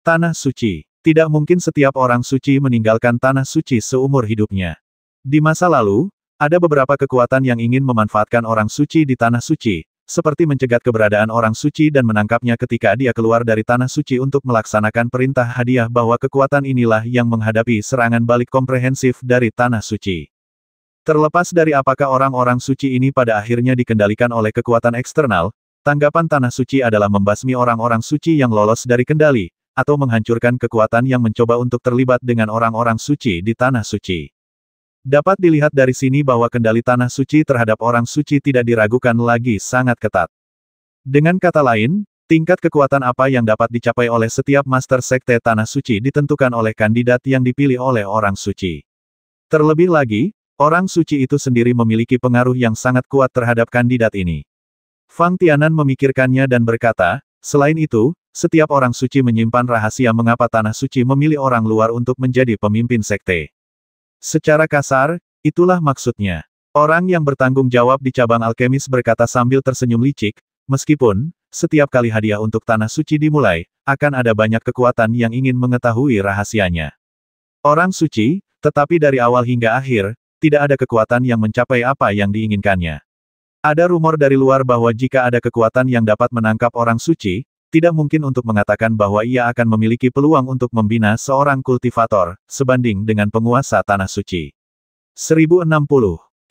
Tanah suci. Tidak mungkin setiap orang suci meninggalkan tanah suci seumur hidupnya. Di masa lalu, ada beberapa kekuatan yang ingin memanfaatkan orang suci di tanah suci, seperti mencegat keberadaan orang suci dan menangkapnya ketika dia keluar dari tanah suci untuk melaksanakan perintah hadiah bahwa kekuatan inilah yang menghadapi serangan balik komprehensif dari tanah suci. Terlepas dari apakah orang-orang suci ini pada akhirnya dikendalikan oleh kekuatan eksternal, tanggapan tanah suci adalah membasmi orang-orang suci yang lolos dari kendali, atau menghancurkan kekuatan yang mencoba untuk terlibat dengan orang-orang suci di tanah suci. Dapat dilihat dari sini bahwa kendali tanah suci terhadap orang suci tidak diragukan lagi sangat ketat. Dengan kata lain, tingkat kekuatan apa yang dapat dicapai oleh setiap master sekte tanah suci ditentukan oleh kandidat yang dipilih oleh orang suci. Terlebih lagi, orang suci itu sendiri memiliki pengaruh yang sangat kuat terhadap kandidat ini. Fang Tianan memikirkannya dan berkata, selain itu, setiap orang suci menyimpan rahasia mengapa tanah suci memilih orang luar untuk menjadi pemimpin sekte. Secara kasar, itulah maksudnya. Orang yang bertanggung jawab di cabang alkemis berkata sambil tersenyum licik, meskipun, setiap kali hadiah untuk tanah suci dimulai, akan ada banyak kekuatan yang ingin mengetahui rahasianya. Orang suci, tetapi dari awal hingga akhir, tidak ada kekuatan yang mencapai apa yang diinginkannya. Ada rumor dari luar bahwa jika ada kekuatan yang dapat menangkap orang suci, tidak mungkin untuk mengatakan bahwa ia akan memiliki peluang untuk membina seorang kultivator, sebanding dengan penguasa Tanah Suci. 1060